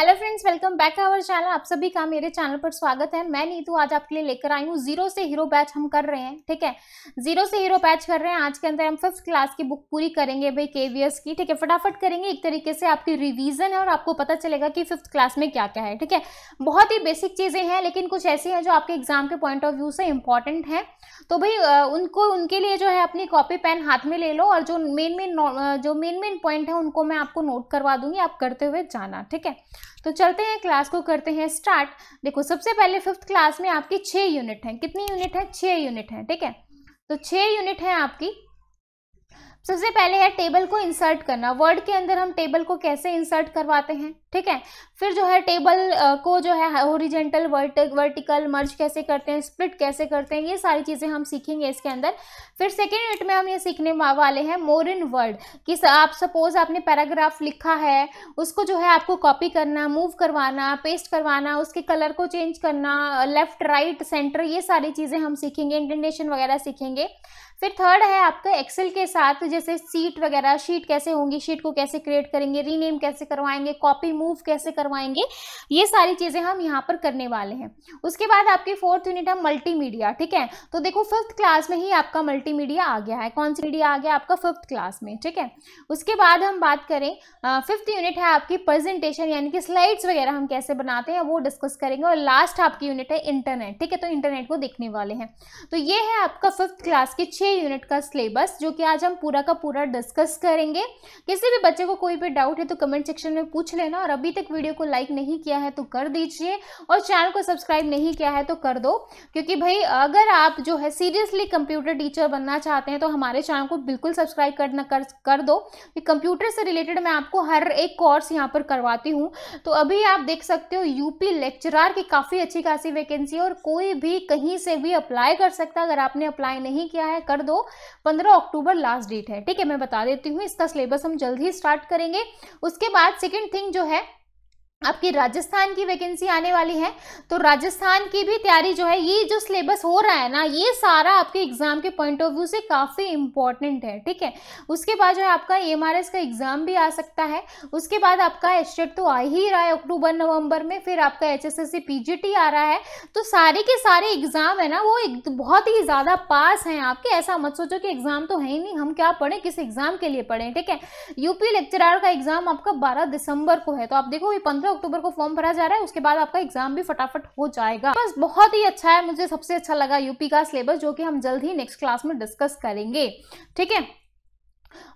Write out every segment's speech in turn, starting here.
hello friends welcome back our channel आप सभी का मेरे चैनल पर स्वागत है मैं नीतू आज आपके लिए लेकर आई हूँ जीरो से हीरो बैच हम कर रहे हैं ठीक है जीरो से हीरो बैच कर रहे हैं आज के अंदर हम फिफ्थ क्लास की बुक पूरी करेंगे भाई केवीएस की ठीक है फटाफट करेंगे एक तरीके से आपकी रिविजन है और आपको पता चलेगा कि फिफ्थ क्लास में क्या क्या है ठीक है बहुत ही बेसिक चीज़ें हैं लेकिन कुछ ऐसी हैं जो आपके एग्जाम के पॉइंट ऑफ व्यू से इंपॉर्टेंट हैं तो भाई उनको उनके लिए जो है अपनी कॉपी पेन हाथ में ले लो और जो मेन मेन जो मेन मेन पॉइंट है उनको मैं आपको नोट करवा दूंगी आप करते हुए जाना ठीक है तो चलते हैं क्लास को करते हैं स्टार्ट देखो सबसे पहले फिफ्थ क्लास में आपकी छः यूनिट हैं कितनी यूनिट है छः यूनिट हैं ठीक है तो छः यूनिट है आपकी सबसे पहले है टेबल को इंसर्ट करना वर्ड के अंदर हम टेबल को कैसे इंसर्ट करवाते हैं ठीक है फिर जो है टेबल को जो है ओरिजेंटल वर्टिकल मर्ज कैसे करते हैं स्प्लिट कैसे करते हैं ये सारी चीज़ें हम सीखेंगे इसके अंदर फिर सेकेंड यूनिट में हम ये सीखने वाले हैं मोर इन वर्ड कि आप सपोज आपने पैराग्राफ लिखा है उसको जो है आपको कॉपी करना मूव करवाना पेस्ट करवाना उसके कलर को चेंज करना लेफ्ट राइट सेंटर ये सारी चीज़ें हम सीखेंगे इंटरनेशन वगैरह सीखेंगे फिर थर्ड है आपका एक्सेल के साथ जैसे सीट वगैरह शीट कैसे होंगी शीट को कैसे क्रिएट करेंगे रीनेम कैसे करवाएंगे कॉपी मूव कैसे करवाएंगे ये सारी चीज़ें हम यहाँ पर करने वाले हैं उसके बाद आपकी फोर्थ यूनिट है मल्टीमीडिया ठीक है तो देखो फिफ्थ क्लास में ही आपका मल्टीमीडिया आ गया है कौन सी मीडिया आ गया आपका फिफ्थ क्लास में ठीक है उसके बाद हम बात करें फिफ्थ यूनिट है आपकी प्रेजेंटेशन यानी कि स्लाइड्स वगैरह हम कैसे बनाते हैं वो डिस्कस करेंगे और लास्ट आपकी यूनिट है इंटरनेट ठीक है तो इंटरनेट को देखने वाले हैं तो ये है आपका फिफ्थ क्लास के छः है यूनिट का सिलेबस जो कि आज हम पूरा का पूरा डिस्कस करेंगे किसी भी बच्चे को कोई भी डाउट है तो कमेंट सेक्शन में पूछ लेना और अभी तक वीडियो को लाइक नहीं किया है तो कर दीजिए और चैनल को सब्सक्राइब नहीं किया है तो कर दो क्योंकि भाई अगर आप जो है सीरियसली कंप्यूटर टीचर बनना चाहते हैं तो हमारे चैनल को बिल्कुल सब्सक्राइब करना कर कर दो कंप्यूटर से रिलेटेड मैं आपको हर एक कोर्स यहाँ पर करवाती हूँ तो अभी आप देख सकते हो यूपी लेक्चरार की काफ़ी अच्छी खासी वैकेंसी है और कोई भी कहीं से भी अप्लाई कर सकता है अगर आपने अप्लाई नहीं किया है कर दो 15 अक्टूबर लास्ट डेट है ठीक है मैं बता देती हूँ इसका सिलेबस हम जल्द ही स्टार्ट करेंगे उसके बाद सेकेंड थिंग जो है आपकी राजस्थान की वैकेंसी आने वाली है तो राजस्थान की भी तैयारी जो है ये जो सिलेबस हो रहा है ना ये सारा आपके एग्ज़ाम के पॉइंट ऑफ व्यू से काफ़ी इंपॉर्टेंट है ठीक है उसके बाद जो है आपका एम का एग्ज़ाम भी आ सकता है उसके बाद आपका एस e तो आ ही रहा है अक्टूबर नवंबर में फिर आपका एच एस आ रहा है तो सारे के सारे एग्ज़ाम है ना वो एक बहुत ही ज़्यादा पास हैं आपके ऐसा मत सोचो कि एग्ज़ाम तो है ही नहीं हम क्या पढ़ें किस एग्ज़ाम के लिए पढ़ें ठीक है यूपी लेक्चरार का एग्ज़ाम आपका बारह दिसंबर को है तो आप देखो ये पंद्रह अक्टूबर को फॉर्म भरा जा रहा है उसके बाद आपका एग्जाम भी फटाफट हो जाएगा बस बहुत ही अच्छा है मुझे सबसे अच्छा लगा यूपी का सिलेबस जो कि हम जल्द ही नेक्स्ट क्लास में डिस्कस करेंगे ठीक है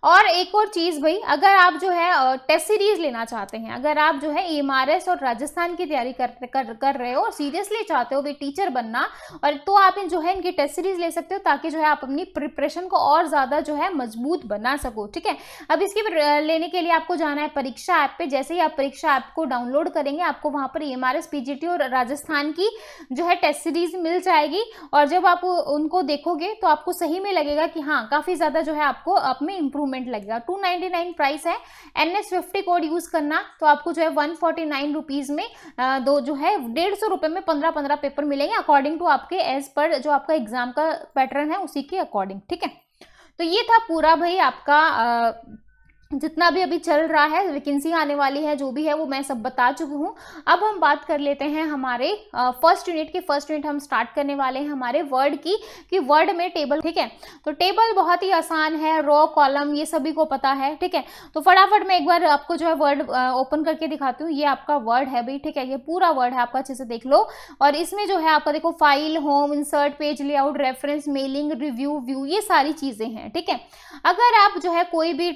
और एक और चीज़ भाई अगर आप जो है टेस्ट सीरीज लेना चाहते हैं अगर आप जो है एम और राजस्थान की तैयारी कर, कर कर रहे हो और सीरियसली चाहते हो भाई टीचर बनना और तो आप इन जो है इनकी टेस्ट सीरीज ले सकते हो ताकि जो है आप अपनी प्रिपरेशन को और ज़्यादा जो है मजबूत बना सको ठीक है अब इसके लेने के लिए आपको जाना है परीक्षा ऐप पर जैसे ही आप परीक्षा ऐप को डाउनलोड करेंगे आपको वहाँ पर एम आर और राजस्थान की जो है टेस्ट सीरीज मिल जाएगी और जब आप उनको देखोगे तो आपको सही में लगेगा कि हाँ काफ़ी ज़्यादा जो है आपको अपने इंप्रूवमेंट लगेगा टू नाइन्टी नाइन प्राइस है N S fifty code use करना तो आपको जो है वन फोर्टी नाइन रुपीज़ में दो जो है डेढ़ सौ रुपये में पंद्रह पंद्रह पेपर मिलेंगे अकॉर्डिंग टू आपके एज पर जो आपका एग्जाम का पैटर्न है उसी के अकॉर्डिंग ठीक है तो ये था पूरा भाई आपका जितना भी अभी चल रहा है वैकेंसी आने वाली है जो भी है वो मैं सब बता चुकी हूँ अब हम बात कर लेते हैं हमारे फर्स्ट यूनिट की फर्स्ट यूनिट हम स्टार्ट करने वाले हैं हमारे वर्ड की कि वर्ड में टेबल ठीक है तो टेबल बहुत ही आसान है रॉ कॉलम ये सभी को पता है ठीक है तो फटाफट मैं एक बार आपको जो है वर्ड ओपन करके दिखाती हूँ ये आपका वर्ड है भाई ठीक है ये पूरा वर्ड है आपका अच्छे से देख लो और इसमें जो है आपका देखो file home insert page layout reference mailing review view ये सारी चीज़ें हैं ठीक है अगर आप जो है कोई भी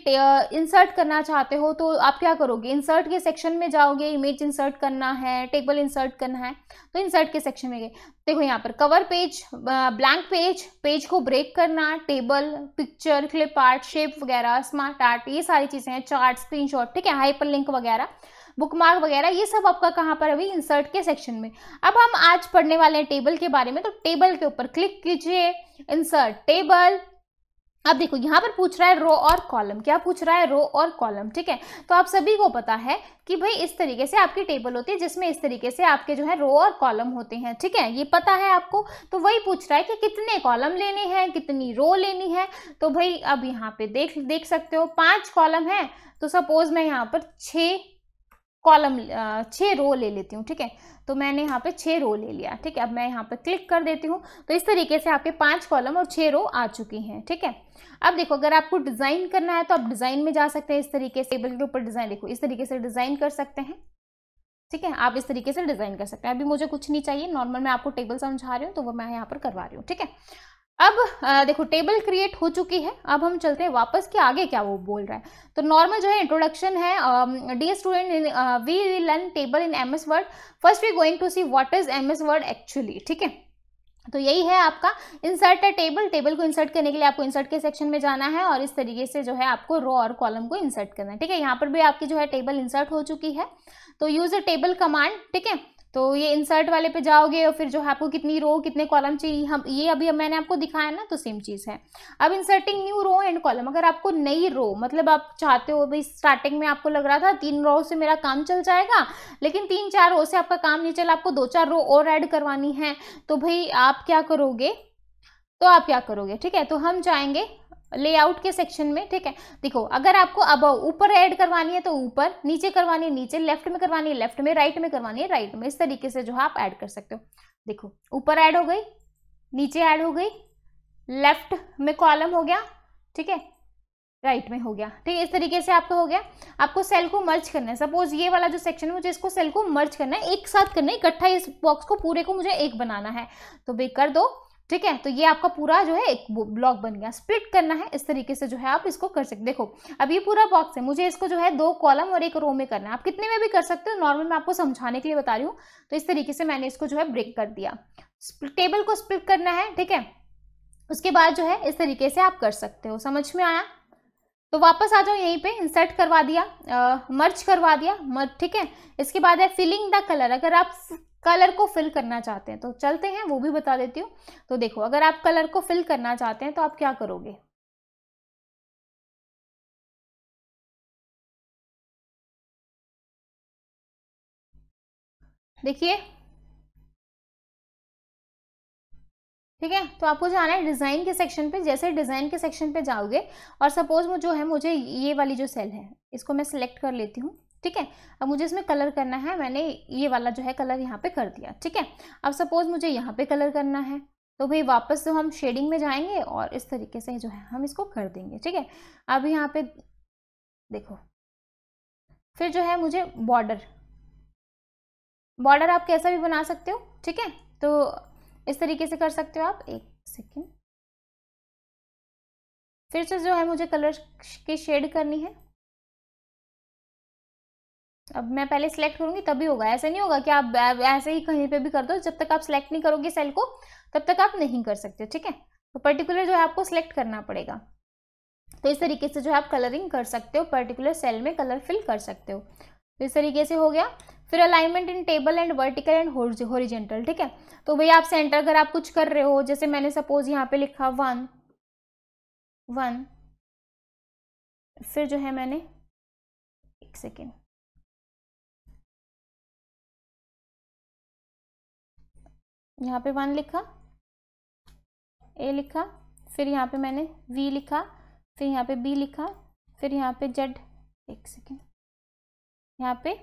इंसर्ट करना चाहते हो तो आप क्या करोगे इंसर्ट के सेक्शन में जाओगे इमेज इंसर्ट करना है टेबल इंसर्ट करना है तो इंसर्ट के सेक्शन में गए देखो यहाँ पर cover page blank page page को ब्रेक करना table picture clip art shape वगैरह स्मार्ट आर्ट ये सारी चीज़ें हैं चार्ट स्क्रीन ठीक है हाइपर लिंक वगैरह बुकमार्क वगैरह ये सब आपका कहाँ पर अभी इंसर्ट के सेक्शन में अब हम आज पढ़ने वाले हैं टेबल के बारे में तो टेबल के ऊपर क्लिक कीजिए इंसर्ट टेबल अब देखो यहाँ पर पूछ रहा है रो और कॉलम क्या पूछ रहा है रो और कॉलम ठीक है तो आप सभी को पता है कि भाई इस तरीके से आपकी टेबल होती है जिसमें इस तरीके से आपके जो है रो और कॉलम होते हैं ठीक है ये पता है आपको तो वही पूछ रहा है कि कितने कॉलम लेने हैं कितनी रो लेनी है तो भाई अब यहाँ पे देख देख सकते हो पाँच कॉलम है तो सपोज मैं यहाँ पर छ कॉलम छः रो ले लेती हूँ ठीक है तो मैंने यहाँ पे छः रो ले लिया ठीक है अब मैं यहाँ पे क्लिक कर देती हूँ तो इस तरीके से आपके पाँच कॉलम और छः रो आ चुकी हैं ठीक है अब देखो अगर आपको डिज़ाइन करना है तो आप डिज़ाइन में जा सकते हैं इस तरीके से टेबल के ऊपर डिज़ाइन देखो इस तरीके से डिज़ाइन कर सकते हैं ठीक है आप इस तरीके से डिज़ाइन कर सकते हैं अभी मुझे कुछ नहीं चाहिए नॉर्मल मैं आपको टेबल समझा रही हूँ तो वो मैं यहाँ पर करवा रही हूँ ठीक है अब देखो टेबल क्रिएट हो चुकी है अब हम चलते हैं वापस कि आगे क्या वो बोल रहा है तो नॉर्मल जो है इंट्रोडक्शन है the student in we learn table in M S Word first we going to see what is M S Word actually ठीक है तो यही है आपका इंसर्ट है टेबल टेबल को इंसर्ट करने के लिए आपको इंसर्ट के सेक्शन में जाना है और इस तरीके से जो है आपको रो और कॉलम को इंसर्ट करना है ठीक है यहाँ पर भी आपकी जो है टेबल इंसर्ट हो चुकी है तो यूज़ अ टेबल कमांड ठीक है तो ये इंसर्ट वाले पे जाओगे और फिर जो है आपको कितनी रो कितने कॉलम चाहिए हम ये अभी मैंने आपको दिखाया ना तो सेम चीज़ है अब inserting new row and column अगर आपको नई रो मतलब आप चाहते हो भाई स्टार्टिंग में आपको लग रहा था तीन रो से मेरा काम चल जाएगा लेकिन तीन चार रो से आपका काम नहीं चला आपको दो चार रो और ऐड करवानी है तो भाई आप क्या करोगे तो आप क्या करोगे ठीक है तो हम जाएंगे लेआउट के सेक्शन में ठीक है देखो अगर आपको अब ऊपर ऐड करवानी है तो ऊपर नीचे करवानी है नीचे लेफ्ट में करवानी है लेफ्ट में राइट में करवानी है राइट में इस तरीके से जो है आप ऐड कर सकते हो देखो ऊपर ऐड हो गई नीचे ऐड हो गई लेफ्ट में कॉलम हो गया ठीक है राइट right में हो गया ठीक है इस तरीके से आपका हो गया आपको सेल को मर्ज करना है सपोज ये वाला जो सेक्शन है मुझे इसको सेल को मर्ज करना है एक साथ करना है इकट्ठा इस बॉक्स को पूरे को मुझे एक बनाना है तो वे कर दो ठीक है तो ये आपका पूरा जो है एक ब्लॉक बन गया स्प्लिट करना है इस तरीके से जो है आप इसको कर सकते देखो अब ये पूरा बॉक्स है मुझे इसको जो है दो कॉलम और एक रो में करना है आप कितने में भी कर सकते हो नॉर्मल मैं आपको समझाने के लिए बता रही हूँ तो इस तरीके से मैंने इसको जो है ब्रेक कर दिया टेबल को स्प्लिट करना है ठीक है उसके बाद जो है इस तरीके से आप कर सकते हो समझ में आया तो वापस आ जाओ यहीं पे इंसर्ट करवा दिया आ, मर्च करवा दिया मर्च ठीक है इसके बाद है फिलिंग द कलर अगर आप कलर को फिल करना चाहते हैं तो चलते हैं वो भी बता देती हूँ तो देखो अगर आप कलर को फिल करना चाहते हैं तो आप क्या करोगे देखिए ठीक है तो आपको जाना है डिज़ाइन के सेक्शन पे जैसे डिज़ाइन के सेक्शन पे जाओगे और सपोज मुझे जो है मुझे ये वाली जो सेल है इसको मैं सिलेक्ट कर लेती हूँ ठीक है अब मुझे इसमें कलर करना है मैंने ये वाला जो है कलर यहाँ पे कर दिया ठीक है अब सपोज़ मुझे यहाँ पे कलर करना है तो भाई वापस तो हम शेडिंग में जाएंगे और इस तरीके से जो है हम इसको कर देंगे ठीक है अब यहाँ पे देखो फिर जो है मुझे बॉर्डर बॉर्डर आप कैसा भी बना सकते हो ठीक है तो इस तरीके से कर सकते हो आप एक सेकेंड फिर से जो है मुझे कलर की शेड करनी है अब मैं पहले सिलेक्ट करूँगी तभी होगा ऐसा नहीं होगा कि आप ऐसे ही कहीं पे भी कर दो जब तक आप सिलेक्ट नहीं करोगे सेल को तब तक आप नहीं कर सकते ठीक है तो पर्टिकुलर जो है आपको सिलेक्ट करना पड़ेगा तो इस तरीके से जो है आप कलरिंग कर सकते हो पर्टिकुलर सेल में कलर फिल कर सकते हो तो इस तरीके से हो गया फिर alignment in table and vertical and horizontal ठीक है तो भैया आप सेंटर अगर आप कुछ कर रहे हो जैसे मैंने सपोज यहाँ पे लिखा वन वन फिर जो है मैंने एक सेकेंड यहाँ पे वन लिखा ए लिखा फिर यहाँ पे मैंने वी लिखा फिर यहाँ पे बी लिखा फिर यहाँ पे जेड एक सेकेंड यहाँ पे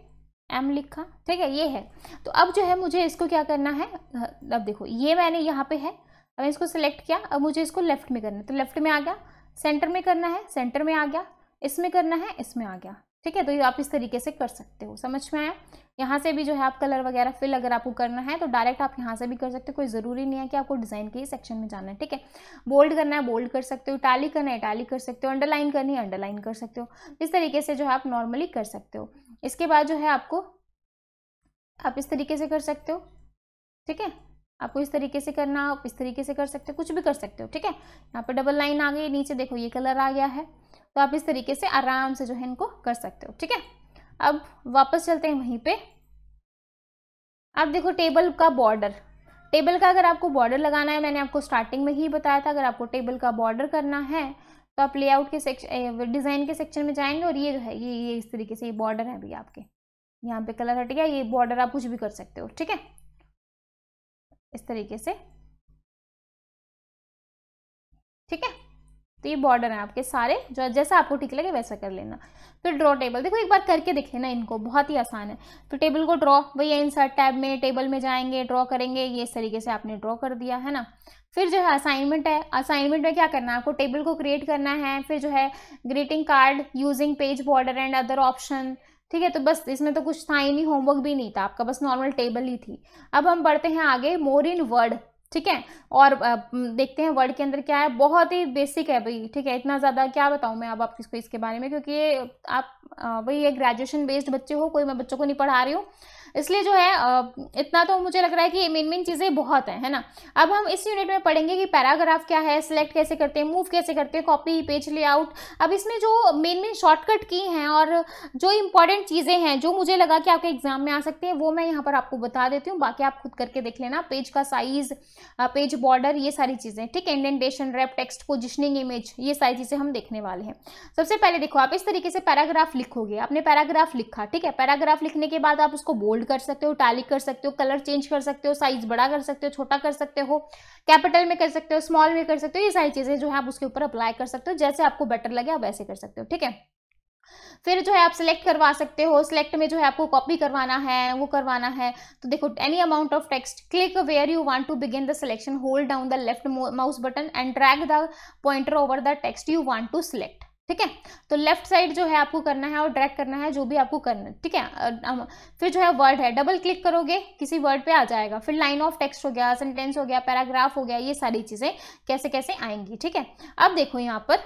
एम लिखा ठीक है ये है तो अब जो है मुझे इसको क्या करना है अब देखो ये मैंने यहाँ पे है अब इसको सिलेक्ट किया अब मुझे इसको लेफ्ट में करना है तो लेफ्ट में आ गया सेंटर में करना है सेंटर में आ गया इसमें करना है इसमें आ गया ठीक है तो ये आप इस तरीके से कर सकते हो समझ में आया यहाँ से भी जो है आप कलर वगैरह फिल अगर आपको करना है तो डायरेक्ट आप यहाँ से भी कर सकते हो कोई ज़रूरी नहीं है कि आपको डिज़ाइन के ही सेक्शन में जाना है ठीक है बोल्ड करना है बोल्ड कर सकते हो इटाली करना है इटाली कर सकते हो अंडरलाइन करनी है अंडरलाइन कर सकते हो इस तरीके से जो है आप नॉर्मली कर सकते हो इसके बाद जो है आपको आप इस तरीके से कर सकते हो ठीक है आपको इस तरीके से करना आप इस तरीके से कर सकते हो कुछ भी कर सकते हो ठीक है यहाँ पर डबल लाइन आ गई नीचे देखो ये कलर आ गया है तो आप इस तरीके से आराम से जो है इनको कर सकते हो ठीक है अब वापस चलते हैं वहीं पे आप देखो टेबल का बॉर्डर टेबल का अगर आपको बॉर्डर लगाना है मैंने आपको स्टार्टिंग में ही बताया था अगर आपको टेबल का बॉर्डर करना है तो आप लेआउट के सेक्शन डिज़ाइन के सेक्शन में जाएंगे और ये जो है ये ये इस तरीके से ये बॉर्डर है अभी आपके यहाँ पे कलर हट गया ये बॉर्डर आप कुछ भी कर सकते हो ठीक है इस तरीके से ठीक है तो ये बॉर्डर है आपके सारे जो जैसा आपको ठीक लगे वैसा कर लेना फिर ड्रॉ टेबल देखो एक बार करके देख लेना इनको बहुत ही आसान है तो टेबल को ड्रॉ भैया इंसर्ट टैब में टेबल में जाएंगे ड्रॉ करेंगे ये इस तरीके से आपने ड्रॉ कर दिया है ना फिर जो है असाइनमेंट है असाइनमेंट में क्या करना है आपको टेबल को क्रिएट करना है फिर जो है greeting card using page border and other option ठीक है तो बस इसमें तो कुछ था ही नहीं होमवर्क भी नहीं था आपका बस नॉर्मल टेबल ही थी अब हम बढ़ते हैं आगे मोर इन वर्ड ठीक है और देखते हैं वर्ड के अंदर क्या है बहुत ही बेसिक है भाई ठीक है इतना ज़्यादा क्या बताऊँ मैं अब आप किसको इसके बारे में क्योंकि ये आप भाई ये ग्रेजुएशन बेस्ड बच्चे हो कोई मैं बच्चों को नहीं पढ़ा रही हूँ इसलिए जो है इतना तो मुझे लग रहा है कि मेन मेन चीज़ें बहुत हैं है ना अब हम इस यूनिट में पढ़ेंगे कि पैराग्राफ क्या है सिलेक्ट कैसे करते हैं मूव कैसे करते हैं कॉपी पेज लेआउट अब इसमें जो मेन मेन शॉर्टकट की हैं और जो इंपॉर्टेंट चीज़ें हैं जो मुझे लगा कि आपके एग्जाम में आ सकते हैं वो मैं यहाँ पर आपको बता देती हूँ बाकी आप खुद करके देख लेना पेज का साइज पेज बॉर्डर ये सारी चीज़ें ठीक है indentation wrap text positioning image ये सारी चीज़ें हम देखने वाले हैं सबसे पहले देखो आप इस तरीके से पैराग्राफ लिखोगे आपने पैराग्राफ लिखा ठीक है पैराग्राफ लिखने के बाद आप उसको बोल्ड कर सकते हो टैली कर सकते हो कलर चेंज कर सकते हो साइज बड़ा कर सकते हो छोटा कर सकते हो कैपिटल में कर सकते हो स्मॉल में कर सकते हो ये सारी चीज़ें जो है आप उसके ऊपर अप्लाई कर सकते हो जैसे आपको बेटर लगे आप वैसे कर सकते हो ठीक है फिर जो है आप सिलेक्ट करवा सकते हो सिलेक्ट में जो है आपको कॉपी करवाना है वो करवाना है तो देखो any amount of text click where you want to begin the selection hold down the left mouse button and drag the pointer over the text you want to select ठीक है तो लेफ्ट साइड जो है आपको करना है और drag करना है जो भी आपको करना है ठीक है फिर जो है वर्ड है डबल क्लिक करोगे किसी वर्ड पे आ जाएगा फिर लाइन ऑफ टेक्स्ट हो गया सेंटेंस हो गया पैराग्राफ हो गया ये सारी चीज़ें कैसे कैसे आएंगी ठीक है अब देखो यहाँ पर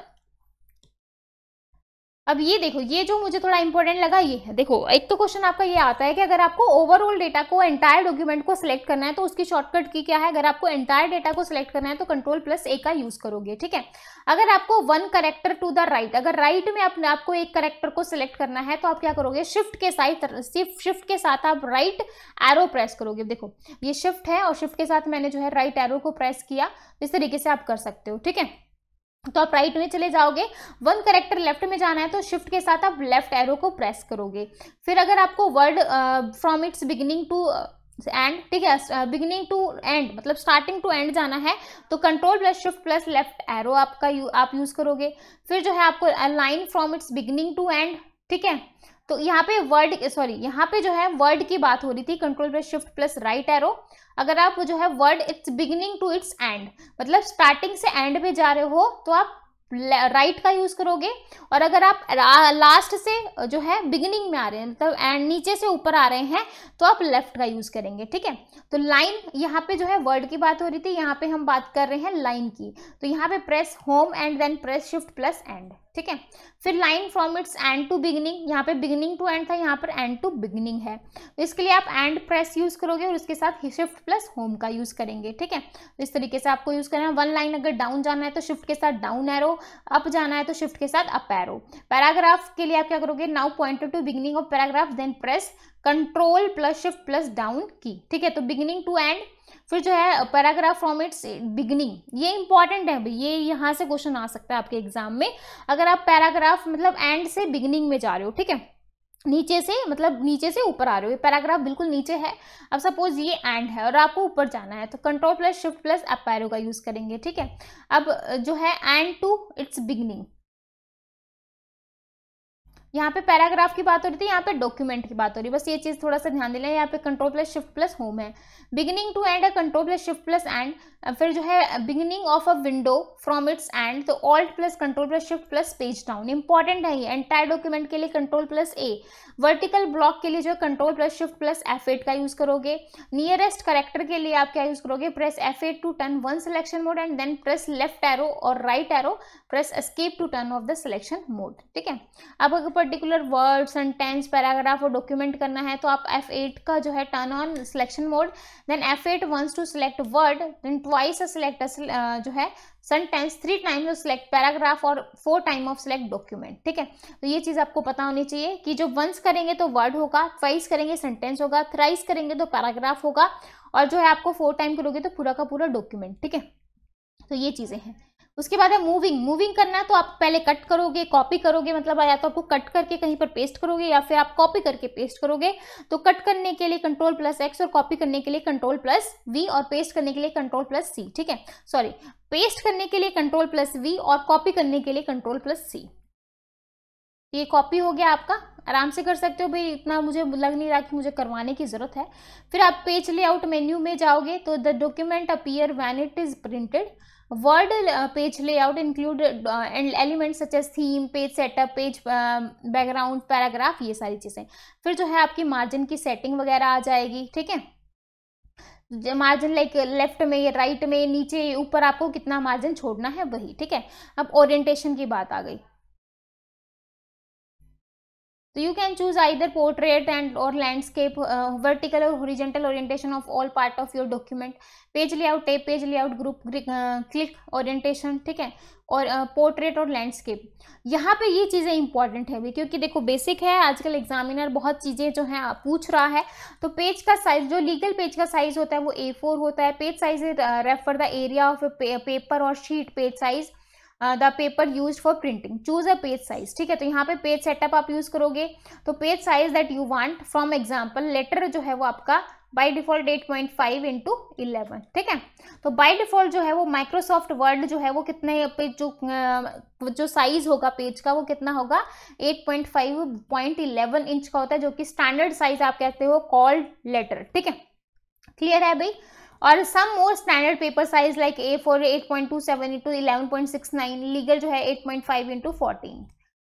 अब ये देखो ये जो मुझे थोड़ा इंपॉर्टेंट लगा ये देखो एक तो क्वेश्चन आपका ये आता है कि अगर आपको ओवरऑल डेटा को एंटायर डॉक्यूमेंट को सिलेक्ट करना है तो उसकी शॉर्टकट की क्या है अगर आपको एंटायर डेटा को सिलेक्ट करना है तो कंट्रोल प्लस ए का यूज करोगे ठीक है अगर आपको one character to the right अगर राइट right में अपने आपको एक करेक्टर को सिलेक्ट करना है तो आप क्या करोगे शिफ्ट के साथ शिफ्ट के साथ आप राइट right एरो प्रेस करोगे देखो ये शिफ्ट है और शिफ्ट के साथ मैंने जो है राइट right एरो को प्रेस किया इस तरीके से आप कर सकते हो ठीक है तो आप राइट में चले जाओगे वन करेक्टर लेफ्ट में जाना है तो शिफ्ट के साथ आप लेफ्ट एरो को प्रेस करोगे फिर अगर आपको word from its beginning to end ठीक है बिगिनिंग टू एंड मतलब स्टार्टिंग टू एंड जाना है तो control plus shift plus left arrow आपका यू, आप यूज़ करोगे फिर जो है आपको line from its beginning to end ठीक है तो यहाँ पे वर्ड सॉरी यहाँ पे जो है वर्ड की बात हो रही थी control plus shift plus right arrow अगर आप जो है word its beginning to its end मतलब स्टार्टिंग से एंड पे जा रहे हो तो आप राइट का यूज़ करोगे और अगर आप लास्ट से जो है बिगिनिंग में आ रहे हैं मतलब एंड नीचे से ऊपर आ रहे हैं तो आप लेफ्ट का यूज़ करेंगे ठीक है तो लाइन यहाँ पे जो है वर्ड की बात हो रही थी यहाँ पे हम बात कर रहे हैं लाइन की तो यहाँ पे press home and then press shift plus end ठीक है फिर line from its end to beginning यहाँ पे बिगनिंग टू एंड था यहाँ पर एंड टू बिगनिंग है तो इसके लिए आप एंड प्रेस यूज़ करोगे और उसके साथ शिफ्ट प्लस होम का यूज़ करेंगे ठीक है तो इस तरीके से आपको यूज़ करना है वन लाइन अगर डाउन जाना है तो शिफ्ट के साथ डाउन एरो अप जाना है तो शिफ्ट के साथ अप एरो पैराग्राफ के लिए आप क्या करोगे now point to beginning of paragraph then press control plus shift plus down key ठीक है तो बिगनिंग टू एंड फिर जो है पैराग्राफ फ्रॉम इट्स बिगनिंग ये इंपॉर्टेंट है भाई ये यहाँ से क्वेश्चन आ सकता है आपके एग्जाम में अगर आप पैराग्राफ मतलब एंड से बिगनिंग में जा रहे हो ठीक है नीचे से मतलब नीचे से ऊपर आ रहे हो ये पैराग्राफ बिल्कुल नीचे है अब सपोज ये एंड है और आपको ऊपर जाना है तो कंट्रोल प्लस शिफ्ट प्लस आप पैरो का यूज़ करेंगे ठीक है अब जो है एंड टू इट्स बिगनिंग यहाँ पे पैराग्राफ की बात हो रही थी यहाँ पे डॉक्यूमेंट की बात हो रही है बस ये चीज़ थोड़ा सा ध्यान देना यहाँ पे control plus shift plus home है बिगिनिंग टू एंड है control plus shift plus end फिर जो है beginning of a window from its end तो alt plus control plus shift plus page down important है ये एंटायर डॉक्यूमेंट के लिए control plus A vertical block के लिए जो है control plus shift plus F का यूज़ करोगे नियरेस्ट करेक्टर के लिए आप क्या यूज़ करोगे press F two turn on selection mode and then press left arrow और right right arrow press escape to turn off the selection mode ठीक है अब अगर पर्टिकुलर वर्ड सेंटेंस पैराग्राफ और डॉक्यूमेंट करना है तो आप एफ एट का जो है turn on selection mode then eight once to select word then twice a select जो है sentence three times of select paragraph और four time of select document ठीक है तो ये चीज़ आपको पता होनी चाहिए कि जो वंस करेंगे तो वर्ड होगा ट्वाइस करेंगे सेंटेंस होगा थ्राइस करेंगे तो पैराग्राफ होगा और जो है आपको फोर टाइम करोगे तो पूरा का पूरा डॉक्यूमेंट ठीक है तो ये चीज़ें हैं उसके बाद है मूविंग मूविंग करना है तो आप पहले कट करोगे कॉपी करोगे मतलब या तो आपको कट करके कहीं पर पेस्ट करोगे या फिर आप कॉपी करके पेस्ट करोगे तो कट करने के लिए कंट्रोल प्लस एक्स और कॉपी करने के लिए कंट्रोल प्लस वी और पेस्ट करने के लिए कंट्रोल प्लस सी ठीक है सॉरी पेस्ट करने के लिए कंट्रोल प्लस वी और कॉपी करने के लिए कंट्रोल प्लस सी ये कॉपी हो गया आपका आराम से कर सकते हो भाई इतना मुझे लग नहीं रहा कि मुझे करवाने की ज़रूरत है फिर आप पेज लेआउट मेन्यू में जाओगे तो the document appear when it is printed word page layout include and element such as theme page setup page background paragraph ये सारी चीज़ें फिर जो है आपकी मार्जिन की सेटिंग वगैरह आ जाएगी ठीक है मार्जिन लाइक लेफ्ट में राइट में नीचे ऊपर आपको कितना मार्जिन छोड़ना है वही ठीक है अब ओरिएंटेशन की बात आ गई तो you can choose either portrait and और लैंडस्केप वर्टिकल और horizontal orientation of all part of your document page layout tab page layout group click orientation ठीक है और पोर्ट्रेट uh, और लैंडस्केप यहाँ पे ये चीज़ें इंपॉर्टेंट है भी क्योंकि देखो बेसिक है आजकल एग्जामिनर बहुत चीज़ें जो हैं पूछ रहा है तो पेज का साइज जो लीगल पेज का साइज होता है वो ए फोर होता है page size refer the area of paper और sheet page size the paper use for printing choose a page size ठीक है तो यहाँ पे पेज सेटअप आप यूज करोगे तो page size that you want from example letter जो है वो आपका by default eight point five into eleven ठीक है तो बाई डिफॉल्ट जो है वो माइक्रोसॉफ्ट वर्ड जो है वो कितने पे जो uh, जो साइज होगा पेज का वो कितना होगा eight point five point eleven inch का होता है जो कि स्टैंडर्ड साइज आप कहते हो कॉल्ड लेटर ठीक है क्लियर है भाई और some more standard paper size like A four eight point two seven into eleven point six nine legal जो है eight point five into fourteen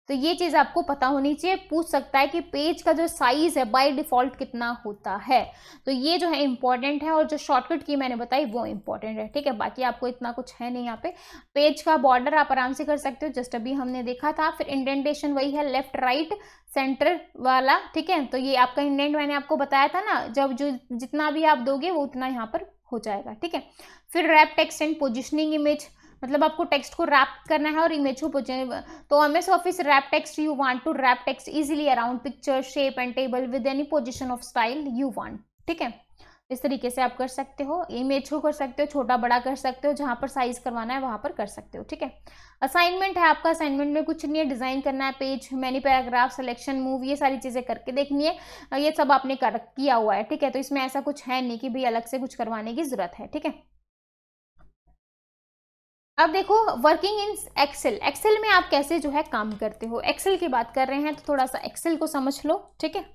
तो ये चीज़ आपको पता होनी चाहिए पूछ सकता है कि पेज का जो साइज़ है बाय डिफ़ॉल्ट कितना होता है तो ये जो है इम्पॉर्टेंट है और जो शॉर्टकट की मैंने बताई वो इम्पॉर्टेंट है ठीक है बाकी आपको इतना कुछ है नहीं यहाँ पे पेज का बॉर्डर आप आराम से कर सकते हो जस्ट अभी हमने देखा था फिर इंडेंटेशन वही है लेफ्ट राइट सेंटर वाला ठीक है तो ये आपका इंडेंट मैंने आपको बताया था ना जब जो जितना भी आप दोगे वो उतना यहाँ पर हो जाएगा ठीक है फिर wrap text and positioning image मतलब आपको टेक्स्ट को रैप करना है और इमेज को तो M S office wrap text you want to wrap text easily around picture shape and table with any position of style you want ठीक है इस तरीके से आप कर सकते हो इमेज को कर सकते हो छोटा बड़ा कर सकते हो जहाँ पर साइज करवाना है वहाँ पर कर सकते हो ठीक है असाइनमेंट है आपका असाइनमेंट में कुछ नहीं है डिज़ाइन करना है page many paragraph selection move ये सारी चीज़ें करके देखनी है ये सब आपने कर किया हुआ है ठीक है तो इसमें ऐसा कुछ है नहीं कि भाई अलग से कुछ करवाने की ज़रूरत है ठीक है अब देखो वर्किंग इन एक्सेल एक्सेल में आप कैसे जो है काम करते हो एक्सेल की बात कर रहे हैं तो थोड़ा सा एक्सेल को समझ लो ठीक है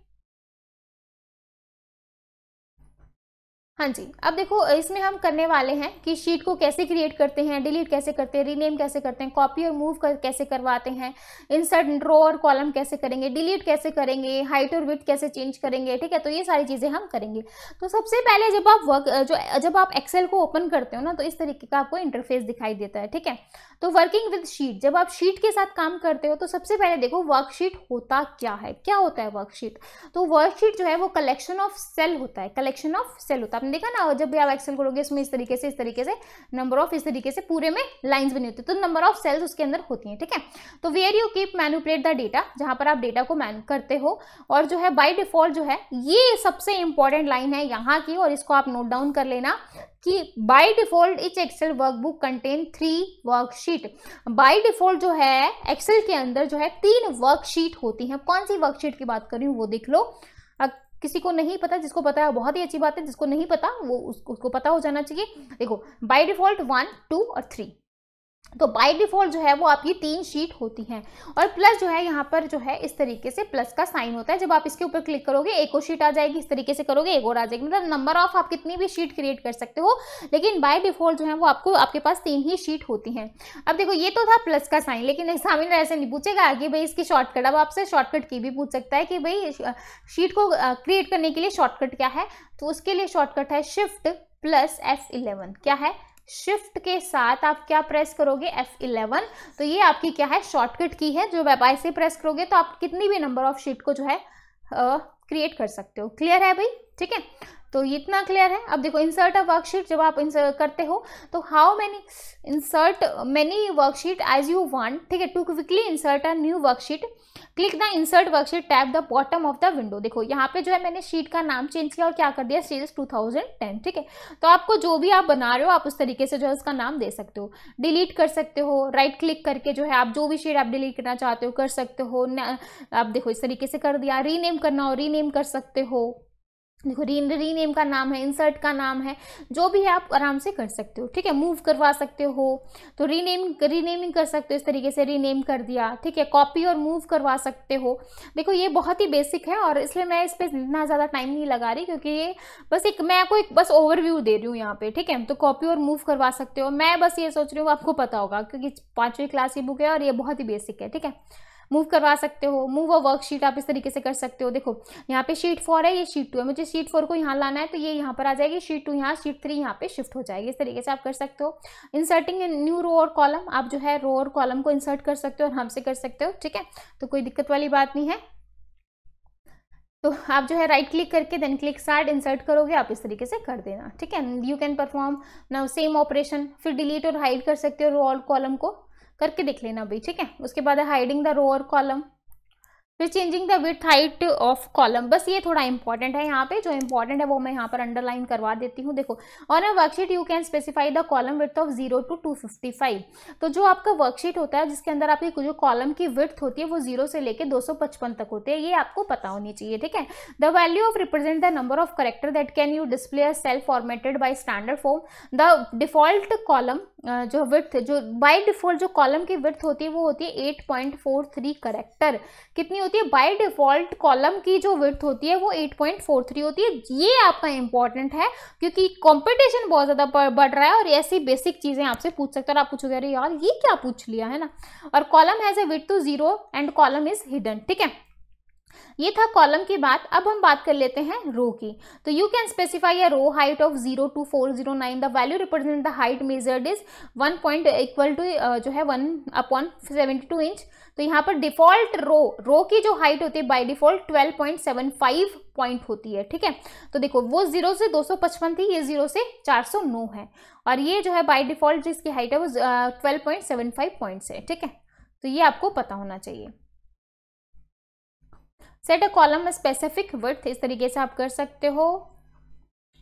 हाँ जी अब देखो इसमें हम करने वाले हैं कि शीट को कैसे क्रिएट करते हैं डिलीट कैसे करते हैं रीनेम कैसे करते हैं कॉपी और मूव कर, कैसे करवाते हैं इंसर्ट ड्रो और कॉलम कैसे करेंगे डिलीट कैसे करेंगे हाइट और विथ कैसे चेंज करेंगे ठीक है तो ये सारी चीज़ें हम करेंगे तो सबसे पहले जब आप वर्क जो जब आप एक्सेल को ओपन करते हो ना तो इस तरीके का आपको इंटरफेस दिखाई देता है ठीक है तो वर्किंग विद शीट जब आप शीट के साथ काम करते हो तो सबसे पहले देखो वर्कशीट होता क्या है क्या होता है वर्कशीट तो वर्कशीट जो है वो कलेक्शन ऑफ सेल होता है कलेक्शन ऑफ सेल होता है आपने देखा ना जब भी आप एक्सेल करोगे उसमें इस तरीके से इस तरीके से नंबर ऑफ इस तरीके से पूरे में लाइन्स बनी होती है तो नंबर ऑफ सेल्स उसके अंदर होती हैं ठीक है तो where you keep manipulate the data जहाँ पर आप डेटा को मैन करते हो और जो है बाई डिफॉल्ट जो है ये सबसे इंपॉर्टेंट लाइन है यहाँ की और इसको आप नोट डाउन कर लेना कि by default each Excel workbook contain three worksheet by default जो है एक्सेल के अंदर जो है तीन वर्कशीट होती हैं कौन सी वर्कशीट की बात कर रही हूँ वो देख लो किसी को नहीं पता जिसको पता है बहुत ही अच्छी बात है जिसको नहीं पता वो उसको उसको पता हो जाना चाहिए देखो बाय डिफॉल्ट वन टू और थ्री तो बाय डिफ़ॉल्ट जो है वो आपकी तीन शीट होती हैं और प्लस जो है यहाँ पर जो है इस तरीके से प्लस का साइन होता है जब आप इसके ऊपर क्लिक करोगे एक और शीट आ जाएगी इस तरीके से करोगे एक और आ जाएगी मतलब नंबर ऑफ आप कितनी भी शीट क्रिएट कर सकते हो लेकिन बाय डिफ़ॉल्ट जो है वो आपको आपके पास तीन ही शीट होती हैं अब देखो ये तो था प्लस का साइन लेकिन सामिन ऐसे नहीं पूछेगा कि भाई इसकी शॉर्टकट अब आपसे शॉर्टकट की भी पूछ सकता है कि भाई शीट को क्रिएट करने के लिए शॉर्टकट क्या है तो उसके लिए शॉर्टकट है शिफ्ट प्लस एफ इलेवन क्या है शिफ्ट के साथ आप क्या प्रेस करोगे F11 तो ये आपकी क्या है शॉर्टकट की है जो आप ऐसे प्रेस करोगे तो आप कितनी भी नंबर ऑफ शीट को जो है क्रिएट कर सकते हो क्लियर है भाई ठीक है तो ये इतना क्लियर है अब देखो इंसर्ट अ वर्कशीट जब आप इंसर्ट करते हो तो how many insert many worksheet as you want ठीक है to quickly insert a new worksheet click the insert worksheet tab the bottom of the window देखो यहाँ पे जो है मैंने शीट का नाम चेंज किया और क्या कर दिया सीरीज 2010 ठीक है तो आपको जो भी आप बना रहे हो आप उस तरीके से जो है उसका नाम दे सकते हो डिलीट कर सकते हो राइट क्लिक करके जो है आप जो भी शीट आप डिलीट करना चाहते हो कर सकते हो आप देखो इस तरीके से कर दिया रीनेम करना हो रीनेम कर सकते हो देखो री नेम का नाम है इंसर्ट का नाम है जो भी है आप आराम से कर सकते हो ठीक है मूव करवा सकते हो तो रीनेम रीनेमिंग कर सकते हो इस तरीके से रीनेम कर दिया ठीक है कॉपी और मूव करवा सकते हो देखो ये बहुत ही बेसिक है और इसलिए मैं इस पर इतना ज़्यादा टाइम नहीं लगा रही क्योंकि ये बस एक मैं आपको एक बस ओवरव्यू दे रही हूँ यहाँ पे ठीक है तो कॉपी और मूव करवा सकते हो मैं बस ये सोच रही हूँ आपको पता होगा क्योंकि पाँचवीं क्लास की बुक है और ये बहुत ही बेसिक है ठीक है मूव करवा सकते हो मूव और वर्कशीट आप इस तरीके से कर सकते हो देखो यहाँ पे शीट फोर है ये शीट टू है मुझे शीट फोर को यहाँ लाना है तो ये यहाँ पर आ जाएगी शीट टू यहाँ शीट थ्री यहाँ पे शिफ्ट हो जाएगी इस तरीके से आप कर सकते हो इंसर्टिंग न्यू रो और कॉलम आप जो है रो और कॉलम को इंसर्ट कर सकते हो और हमसे कर सकते हो ठीक है तो कोई दिक्कत वाली बात नहीं है तो आप जो है राइट क्लिक करके देन क्लिक साइड इंसर्ट करोगे आप इस तरीके से कर देना ठीक है you can perform now same operation फिर डिलीट और हाइड कर सकते हो रो और कॉलम को करके देख लेना भाई ठीक है उसके बाद है हाइडिंग द रो और कॉलम फिर changing the width height of column बस ये थोड़ा इंपॉर्टेंट है यहाँ पे जो इंपॉर्टेंट है वो मैं यहाँ पर अंडरलाइन करवा देती हूँ देखो और a worksheet you can specify the column width of zero to two fifty five तो जो आपका वर्कशीट होता है जिसके अंदर आपकी जो कॉलम की विथ होती है वो जीरो से लेकर दो सौ पचपन तक होती है ये आपको पता होनी चाहिए ठीक है the value of represent the number of character that can you display a self formatted by standard form the default column जो विथ जो बाई डिफॉल्ट जो कॉलम की विथ होती है वो होती है eight point four three character कितनी होती है बाय डिफॉल्ट कॉलम की जो विथ होती है वो 8.43 होती है ये आपका इंपॉर्टेंट है क्योंकि कंपटीशन बहुत ज़्यादा बढ़ रहा है और ऐसी बेसिक चीज़ें आपसे पूछ सकते हैं और आप पूछोगे अरे यार ये क्या पूछ लिया है ना और column has a width two zero and column is hidden ठीक है ये था कॉलम की बात अब हम बात कर लेते हैं रो की तो you can specify a row height of zero to four zero nine the value represent the height measured is one point equal to जो है one upon seventy two inch तो यहाँ पर डिफॉल्ट रो रो की जो हाइट होती है by default twelve point seven five point होती है ठीक है तो देखो वो जीरो से 255 थी ये जीरो से 409 है और ये जो है बाय डिफॉल्ट जिसकी हाइट है वो twelve point seven five points है ठीक है तो ये आपको पता होना चाहिए set a column specific width इस तरीके से आप कर सकते हो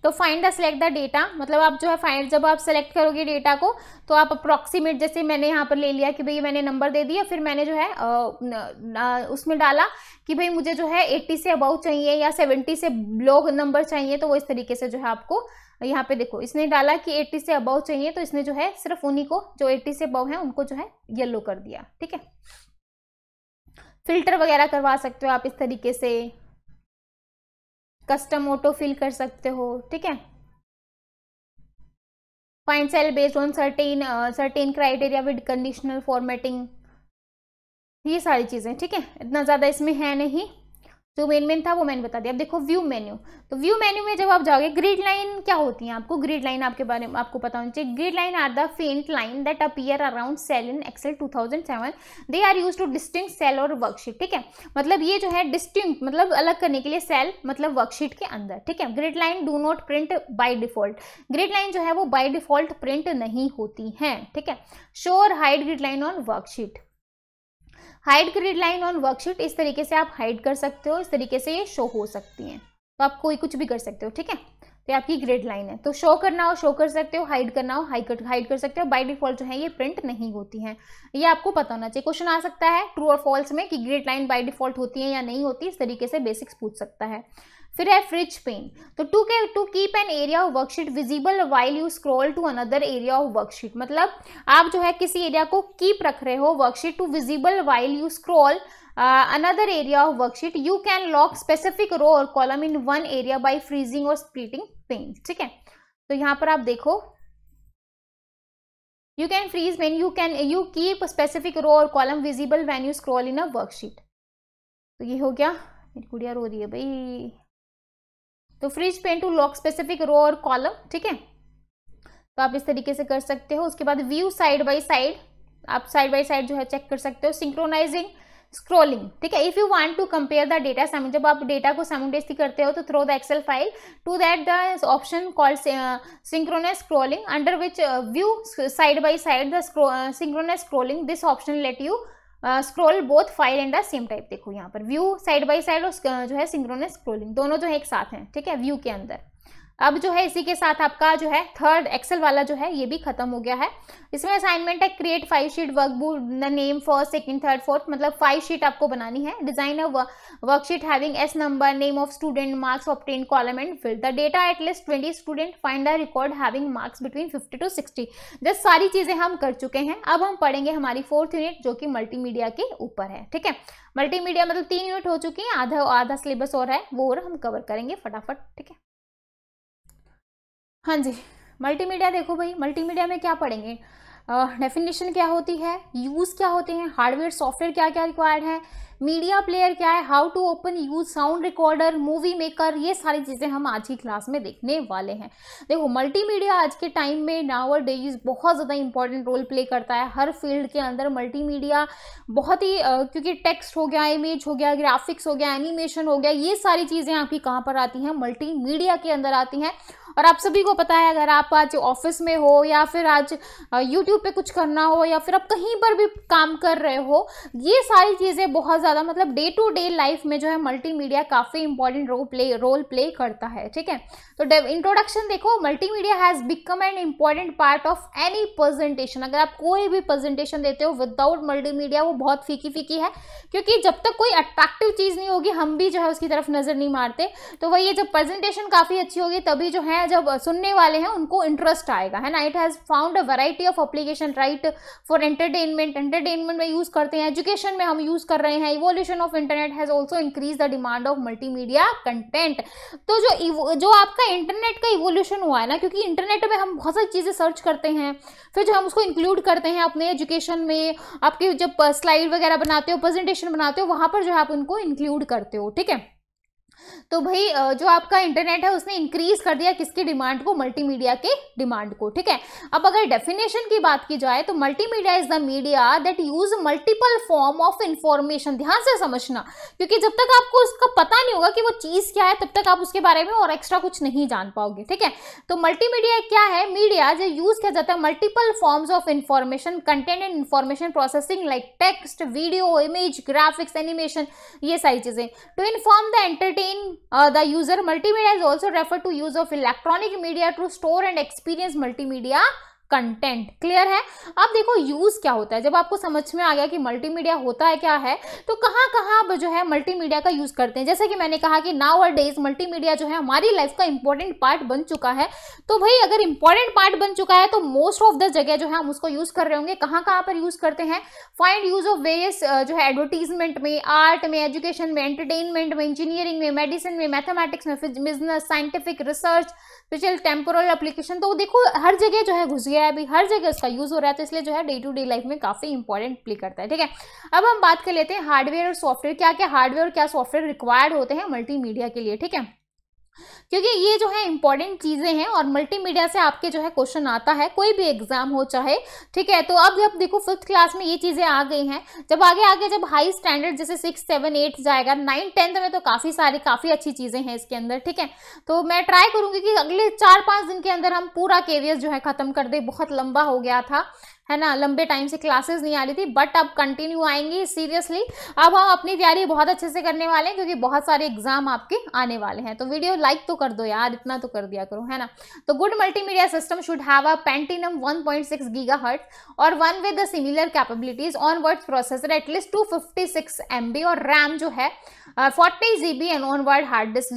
तो find the select the data मतलब आप जो है फाइंड जब आप सेलेक्ट करोगे डेटा को तो आप अप्रॉक्सीमेट जैसे मैंने यहाँ पर ले लिया कि भाई मैंने नंबर दे दिया फिर मैंने जो है आ, उसमें डाला कि भाई मुझे जो है 80 से अबाउ चाहिए या 70 से लो नंबर चाहिए तो वो इस तरीके से जो है आपको यहाँ पे देखो इसने डाला कि एट्टी से अबाउ चाहिए तो इसने जो है सिर्फ उन्हीं को जो एट्टी से अबाउ है उनको जो है येल्लो कर दिया ठीक है फिल्टर वगैरह करवा सकते हो आप इस तरीके से कस्टम ऑटो फिल कर सकते हो ठीक है find cell based on certain certain criteria with conditional formatting ये सारी चीज़ें ठीक है इतना ज़्यादा इसमें है नहीं जो मेन मेन था वो मैंने बता दिया अब देखो व्यू मेन्यू तो व्यू मेन्यू में जब आप जाओगे ग्रिड लाइन क्या होती है आपको ग्रिड लाइन आपके बारे में आपको पता होना चाहिए grid line are the faint line that appear around cell in Excel 2007 they are use to distinguish cell और वर्कशीट ठीक है मतलब ये जो है डिस्टिंग मतलब अलग करने के लिए सेल मतलब वर्कशीट के अंदर ठीक है grid line do not print by default grid line जो है वो बाई डिफॉल्ट प्रिंट नहीं होती है ठीक है show or hide grid line on worksheet hide grid line on worksheet इस तरीके से आप हाइड कर सकते हो इस तरीके से ये शो हो सकती हैं तो आप कोई कुछ भी कर सकते हो ठीक है तो ये आपकी ग्रेड लाइन है तो शो करना हो शो कर सकते हो हाइड करना हो हाइड कर हाइड कर सकते हो बाय डिफॉल्ट जो है ये प्रिंट नहीं होती है ये आपको पता होना चाहिए क्वेश्चन आ सकता है ट्रू और फॉल्स में कि ग्रेड लाइन बाय डिफॉल्ट होती है या नहीं होती इस तरीके से बेसिक्स पूछ सकता है फिर है फ्रिज पेन तो टू के to keep an area of worksheet visible while you scroll to another area of worksheet मतलब आप जो है किसी एरिया को कीप रख रहे हो worksheet to visible while you scroll another area of worksheet you can lock specific row और column in one area by freezing और स्प्लिटिंग पेन ठीक है तो यहाँ पर आप देखो you can freeze main you can you keep specific row और column visible when you you in a worksheet तो ये हो गया मेरी गुड़िया रो रही है भाई तो freeze pane to lock specific row और कॉलम ठीक है तो आप इस तरीके से कर सकते हो उसके बाद व्यू साइड बाई साइड आप साइड बाई साइड जो है चेक कर सकते हो सिंक्रोनाइजिंग स्क्रोलिंग ठीक है if you want to compare the data जब आप डेटा को सामंडेसली करते हो तो through the Excel file to that the option called synchronize scrolling under which view side by side the scrolling this option let you scroll both file and the same type देखो यहाँ पर view side by side और जो है सिंग्रोनस scrolling दोनों जो है एक साथ हैं ठीक है व्यू के अंदर अब जो है इसी के साथ आपका जो है थर्ड एक्सेल वाला जो है ये भी खत्म हो गया है इसमें असाइनमेंट है create five sheet workbook name first second third fourth मतलब फाइव शीट आपको बनानी है design a worksheet having S number name of student marks obtain column and fill the data at least twenty student find the record having marks between fifty to sixty just सारी चीजें हम कर चुके हैं अब हम पढ़ेंगे हमारी फोर्थ यूनिट जो कि मल्टीमीडिया के ऊपर है ठीक है मल्टीमीडिया मतलब तीन यूनिट हो चुकी है आधा आधा सिलेबस और है वो और हम कवर करेंगे फटाफट ठीक है हाँ जी मल्टीमीडिया देखो भाई मल्टीमीडिया में क्या पढ़ेंगे डेफिनेशन uh, क्या होती है यूज़ क्या होते हैं हार्डवेयर सॉफ्टवेयर क्या क्या रिक्वायर्ड है मीडिया प्लेयर क्या है how to open use sound recorder movie maker ये सारी चीज़ें हम आज की क्लास में देखने वाले हैं देखो मल्टीमीडिया आज के टाइम में नावर डेज बहुत ज़्यादा इंपॉर्टेंट रोल प्ले करता है हर फील्ड के अंदर मल्टीमीडिया बहुत ही uh, क्योंकि टेक्स्ट हो गया इमेज हो गया ग्राफिक्स हो गया एनिमेशन हो गया ये सारी चीज़ें आपकी कहाँ पर आती हैं मल्टीमीडिया के अंदर आती हैं और आप सभी को पता है अगर आप आज ऑफिस में हो या फिर आज यूट्यूब पे कुछ करना हो या फिर आप कहीं पर भी काम कर रहे हो ये सारी चीज़ें बहुत ज़्यादा मतलब डे टू डे लाइफ में जो है मल्टीमीडिया काफ़ी important role play role play करता है ठीक है तो इंट्रोडक्शन देखो multimedia has become an important part of any presentation अगर आप कोई भी प्रेजेंटेशन देते हो विदाउट मल्टीमीडिया वो बहुत फीकी फीकी है क्योंकि जब तक कोई अट्रैक्टिव चीज़ नहीं होगी हम भी जो है उसकी तरफ नज़र नहीं मारते तो वही जब प्रेजेंटेशन काफ़ी अच्छी होगी तभी जो है हैं जब सुनने वाले हैं उनको इंटरेस्ट आएगा है ना it has found a variety of application right for entertainment entertainment में यूज़ करते हैं एजुकेशन में हम यूज़ कर रहे हैं evolution of internet has also increase the demand of multimedia content तो जो जो आपका इंटरनेट का इवोल्यूशन हुआ है ना क्योंकि इंटरनेट में हम बहुत सारी चीज़ें सर्च करते हैं फिर जो हम उसको इंक्लूड करते हैं अपने एजुकेशन में आपके जब स्लाइड वगैरह बनाते हो प्रेजेंटेशन बनाते हो वहाँ पर जो है आप उनको इंक्लूड करते हो ठीक है तो भाई जो आपका इंटरनेट है उसने इंक्रीज कर दिया किसकी डिमांड को मल्टीमीडिया के डिमांड को ठीक है अब अगर डेफिनेशन की बात की जाए तो multimedia is the media that use multiple form of information ध्यान से समझना क्योंकि जब तक आपको उसका पता नहीं होगा कि वो चीज़ क्या है तब तक आप उसके बारे में और एक्स्ट्रा कुछ नहीं जान पाओगे ठीक है तो मल्टीमीडिया क्या है मीडिया जो यूज किया जाता है multiple forms of information content and information processing like text video image graphics animation ये सारी चीज़ें to inform the entertain in uh, the user multimedia is also referred to use of electronic media to store and experience multimedia content clear है अब देखो use क्या होता है जब आपको समझ में आ गया कि मल्टीमीडिया होता है क्या है तो कहाँ कहाँ आप जो है मल्टीमीडिया का यूज़ करते हैं जैसे कि मैंने कहा कि नाउ और डेज मल्टीमीडिया जो है हमारी लाइफ का इंपॉर्टेंट पार्ट बन चुका है तो भाई अगर इंपॉर्टेंट पार्ट बन चुका है तो मोस्ट ऑफ द जगह जो है हम उसको यूज़ कर रहे होंगे कहाँ कहाँ पर यूज़ करते हैं फाइंड यूज़ ऑफ वेरियस जो है एडवर्टीजमेंट में आर्ट में एजुकेशन में एंटरटेनमेंट में इंजीनियरिंग में मेडिसिन में मैथमेटिक्स में business scientific research special temporal application तो देखो हर जगह जो है घुस गया है अभी हर जगह उसका यूज़ हो रहा है तो इसलिए जो है डे टू डे लाइफ में काफ़ी इंपॉर्टेंट प्ले करता है ठीक है अब हम बात कर लेते हैं हार्डवेयर और सॉफ्टवेयर क्या क्या हार्डवेयर और क्या सॉफ्टवेयर रिक्वायर्ड होते हैं मल्टीमीडिया के लिए ठीक है क्योंकि ये जो है इंपॉर्टेंट चीज़ें हैं और मल्टीमीडिया से आपके जो है क्वेश्चन आता है कोई भी एग्जाम हो चाहे ठीक है तो अब जब देखो फिफ्थ क्लास में ये चीज़ें आ गई हैं जब आगे आगे जब हाई स्टैंडर्ड जैसे सिक्स सेवन एट जाएगा नाइन टेंथ में तो काफ़ी सारी काफ़ी अच्छी चीज़ें हैं इसके अंदर ठीक है तो मैं ट्राई करूंगी कि अगले चार पांच दिन के अंदर हम पूरा केवियस जो है ख़त्म कर दे बहुत लंबा हो गया था है ना लंबे टाइम से क्लासेस नहीं आ रही थी बट अब कंटिन्यू आएंगी सीरियसली अब हम अपनी तैयारी बहुत अच्छे से करने वाले हैं क्योंकि बहुत सारे एग्जाम आपके आने वाले हैं तो वीडियो लाइक तो कर दो यार इतना तो कर दिया करो है ना तो good multimedia system should have a Pentium 1.6 point giga hertz और one with similar capabilities on word processor at least two fifty और रैम जो है forty G B and onward hard disk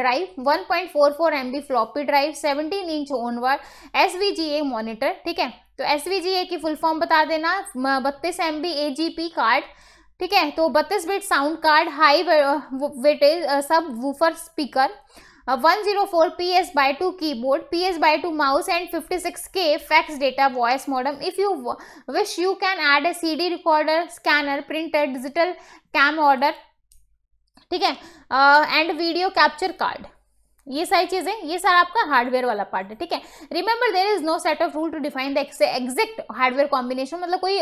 drive one point four four M B floppy drive seventeen inch onward S V G A monitor ठीक है तो S की full form बता देना बत्तीस एम बी कार्ड ठीक है तो बत्तीस bit sound card high wattage subwoofer speaker one zero four P S by two keyboard P S by two mouse and fifty six K fax data voice modem if you wish you can add a C D recorder scanner printer digital camcorder ठीक है and video capture card ये सारी चीज़ें ये सारा आपका hardware वाला part है ठीक है remember there is no set of rule to define the exact hardware combination मतलब कोई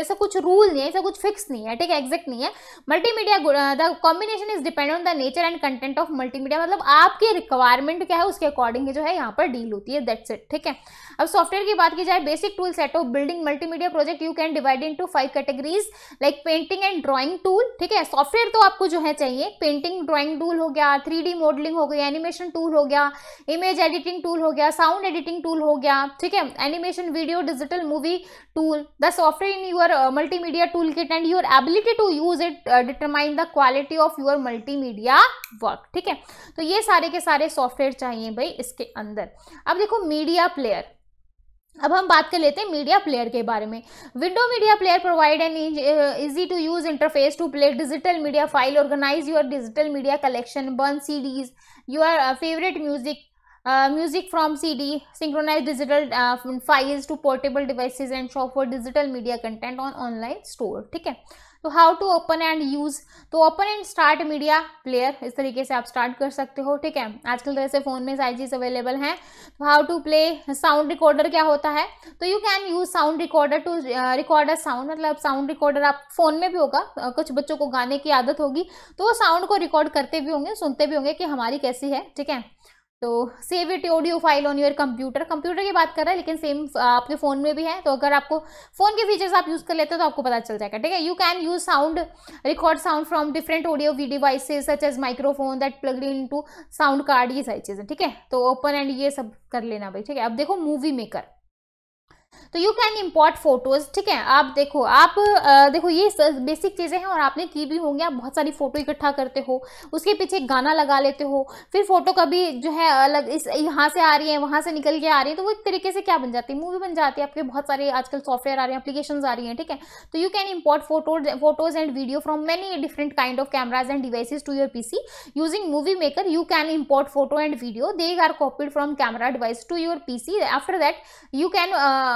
ऐसा कुछ रूल नहीं है ऐसा कुछ फिक्स नहीं है ठीक है एग्जैक्ट नहीं है multimedia the combination is depend on the nature and content of multimedia मतलब आपकी रिक्वायरमेंट क्या है उसके अकॉर्डिंग जो है यहाँ पर डील होती है दैट्स इट ठीक है अब सॉफ्टवेयर की बात की जाए basic tool set of building multimedia project you can divide into five categories like painting and drawing tool ठीक है सॉफ्टवेयर तो आपको जो है चाहिए पेंटिंग ड्राइंग टूल हो गया थ्री मॉडलिंग हो गई एनिमेशन टूल हो गया इमेज एडिटिंग टूल हो गया साउंड एडिटिंग टूल हो गया ठीक है animation video digital movie tool the software in your multimedia tool kit and your ability to use it determine the quality of multi multimedia work ठीक है तो ये सारे के सारे सॉफ्टवेयर चाहिए भाई इसके अंदर अब देखो मीडिया प्लेयर अब हम बात कर लेते हैं मीडिया प्लेयर के बारे में window media player provide an easy to use interface to play digital media file organise your digital media collection burn CDs your favourite music music from CD synchronise digital files to portable devices and shop for digital media content on online store ठीक है तो how to open and use तो open and start media player इस तरीके से आप start कर सकते हो ठीक है आजकल जैसे तो फ़ोन में सारी चीज़ अवेलेबल हैं तो how to play sound recorder क्या होता है तो you can use sound recorder to record a sound मतलब साउंड रिकॉर्डर आप फ़ोन में भी होगा कुछ बच्चों को गाने की आदत होगी तो वो साउंड को रिकॉर्ड करते भी होंगे सुनते भी होंगे कि हमारी कैसी है ठीक है तो save it audio file on your computer computer की बात कर रहा है लेकिन सेम आपके फ़ोन में भी है तो अगर आपको फ़ोन के फीचर्स आप यूज़ कर लेते हो तो आपको पता चल जाएगा ठीक है you can use sound record sound from different audio we devices such as microphone that plug into sound card ये सारी चीज़ें ठीक है तो ओपन एंड ये सब कर लेना भाई ठीक है अब देखो मूवी मेकर तो यू कैन इम्पॉर्ट फोटोज़ ठीक है आप देखो आप आ, देखो ये बेसिक चीज़ें हैं और आपने की भी होंगी आप बहुत सारी फ़ोटो इकट्ठा करते हो उसके पीछे गाना लगा लेते हो फिर फ़ोटो कभी जो है अलग इस यहाँ से आ रही है वहां से निकल के आ रही है तो वो एक तरीके से क्या बन जाती है मूवी बन जाती है आपके बहुत सारे आजकल सॉफ्टवेयर आ रहे हैं अपलीकेशन आ रही है ठीक है तो you can import photo photos and video from many different kind of cameras and devices to your P C using movie maker you can import photo and video they are copied from camera device to your P C after that you can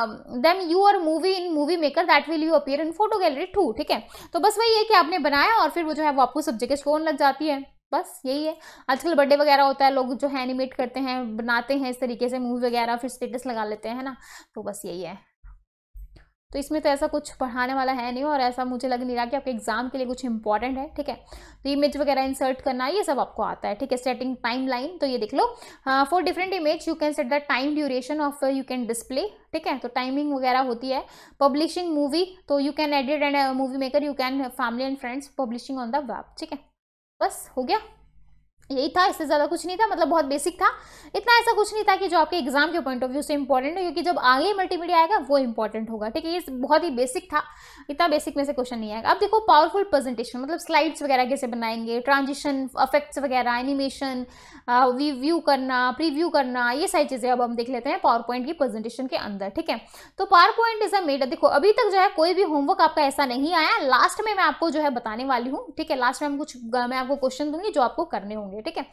then you are movie in movie maker that will you appear in photo gallery to ठीक है तो बस वही है कि आपने बनाया और फिर वो जो है वो आपको सब जगह स्टोन लग जाती है बस यही है आजकल बर्थडे वगैरह होता है लोग जो है एनिमेट करते हैं बनाते हैं इस तरीके से मूवी वगैरह फिर स्टेटस लगा लेते हैं ना तो बस यही है तो इसमें तो ऐसा कुछ पढ़ाने वाला है नहीं और ऐसा मुझे लग नहीं रहा कि आपके एग्जाम के लिए कुछ इंपॉर्टेंट है ठीक है तो इमेज वगैरह इंसर्ट करना ये सब आपको आता है ठीक है सेटिंग टाइम लाइन तो ये देख लो for different image you can set the time duration of you can display ठीक है तो टाइमिंग वगैरह होती है पब्लिशिंग मूवी तो you can edit and movie maker you can family and friends publishing on the web ठीक है बस हो गया यही था इससे ज़्यादा कुछ नहीं था मतलब बहुत बेसिक था इतना ऐसा कुछ नहीं था कि जो आपके एग्जाम के पॉइंट ऑफ व्यू से इंपॉर्टेंट है क्योंकि जब आगे मल्टीमीडिया आएगा वो इंपॉर्टेंट होगा ठीक है ये बहुत ही बेसिक था इतना बेसिक में से क्वेश्चन नहीं आएगा अब देखो पावरफुल प्रेजेंटेशन मतलब स्लाइड्स वगैरह कैसे बनाएंगे ट्रांजिशन अफेक्ट्स वगैरह एनिमेशन व्यू करना प्रीव्यू करना ये सारी चीज़ें अब हम देख लेते हैं पावर पॉइंट की प्रेजेंटेशन के अंदर ठीक है तो PowerPoint is a made देखो अभी तक जो है कोई भी होमवर्क आपका ऐसा नहीं आया लास्ट में मैं आपको जो है बताने वाली हूँ ठीक है लास्ट में हम कुछ मैं आपको क्वेश्चन दूंगी जो आपको करने होंगे होंगे ठीक है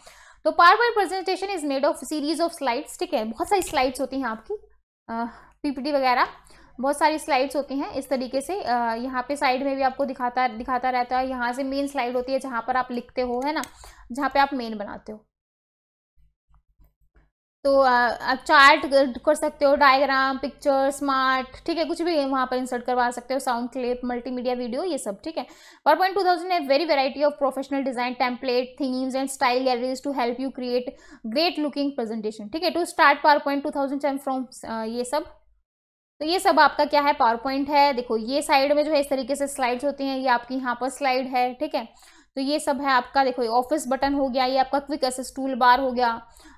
तो PowerPoint presentation is made of series of slides ठीक है बहुत सारी स्लाइड्स होती हैं आपकी पीपीटी वगैरह बहुत सारी स्लाइड्स होती हैं इस तरीके से यहाँ पे साइड में भी आपको दिखाता दिखाता रहता है यहाँ से मेन स्लाइड होती है जहाँ पर आप लिखते हो है ना जहाँ पे आप मेन बनाते हो तो आप चार्ट कर सकते हो डायग्राम पिक्चर स्मार्ट ठीक है कुछ भी वहाँ पर इंसर्ट करवा सकते हो साउंड क्लिप मल्टीमीडिया वीडियो ये सब ठीक है पावर पॉइंट टू थाउजेंड है very variety of professional design template themes and style galleries to help you create great looking presentation ठीक है to start PowerPoint two thousand from ये सब तो ये सब आपका क्या है पावर पॉइंट है देखो ये साइड में जो है इस तरीके से स्लाइड्स होती हैं ये आपकी यहाँ पर स्लाइड है ठीक है तो ये सब है आपका देखो ऑफिस बटन हो गया ये आपका क्विक एसेस टूल बार हो गया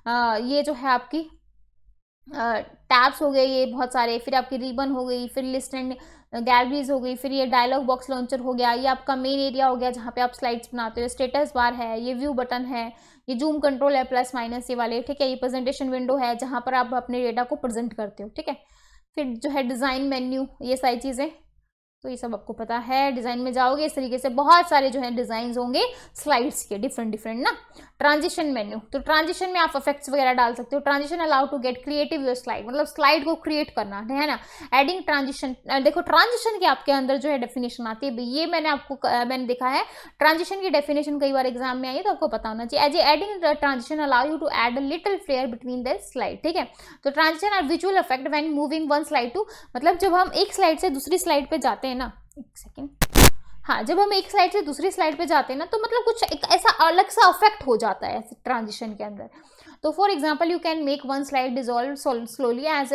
आ, ये जो है आपकी टैब्स हो गए ये बहुत सारे फिर आपकी रिबन हो गई फिर लिस्ट एंड गैलरीज हो गई फिर ये डायलॉग बॉक्स लॉन्चर हो गया ये आपका मेन एरिया हो गया जहाँ पे आप स्लाइड्स बनाते हो स्टेटस बार है ये व्यू बटन है ये जूम कंट्रोल है प्लस माइनस ये वाले ठीक है ये प्रेजेंटेशन विंडो है जहाँ पर आप अपने डेटा को प्रेजेंट करते हो ठीक है फिर जो है डिज़ाइन मेन्यू ये सारी चीज़ें तो ये सब आपको पता है डिज़ाइन में जाओगे इस तरीके से बहुत सारे जो है डिज़ाइन होंगे स्लाइड्स के डिफरेंट डिफरेंट ना ट्रांजिशन मेन्यू तो ट्रांजिशन में आप अफेक्ट्स वगैरह डाल सकते हो transition allow to get creative your slide मतलब स्लाइड को क्रिएट करना है ना एडिंग ट्रांजिशन देखो ट्रांजिशन के आपके अंदर जो है डेफिनेशन आती है ये मैंने आपको मैंने देखा है ट्रांजिशन की डेफिनेशन कई बार एग्जाम में आई है तो आपको पता होना चाहिए as adding transition allow you to add a little flair between the slide ठीक है तो transition are visual effect when moving one slide to मतलब जब हम एक स्लाइड से दूसरी स्लाइड पर जाते हैं हैं ना एक सेकेंड हाँ जब हम एक स्लाइड से दूसरी स्लाइड पे जाते हैं ना तो मतलब कुछ एक ऐसा अलग सा अफेक्ट हो जाता है ट्रांजिशन के अंदर तो for example you can make one slide dissolve slowly as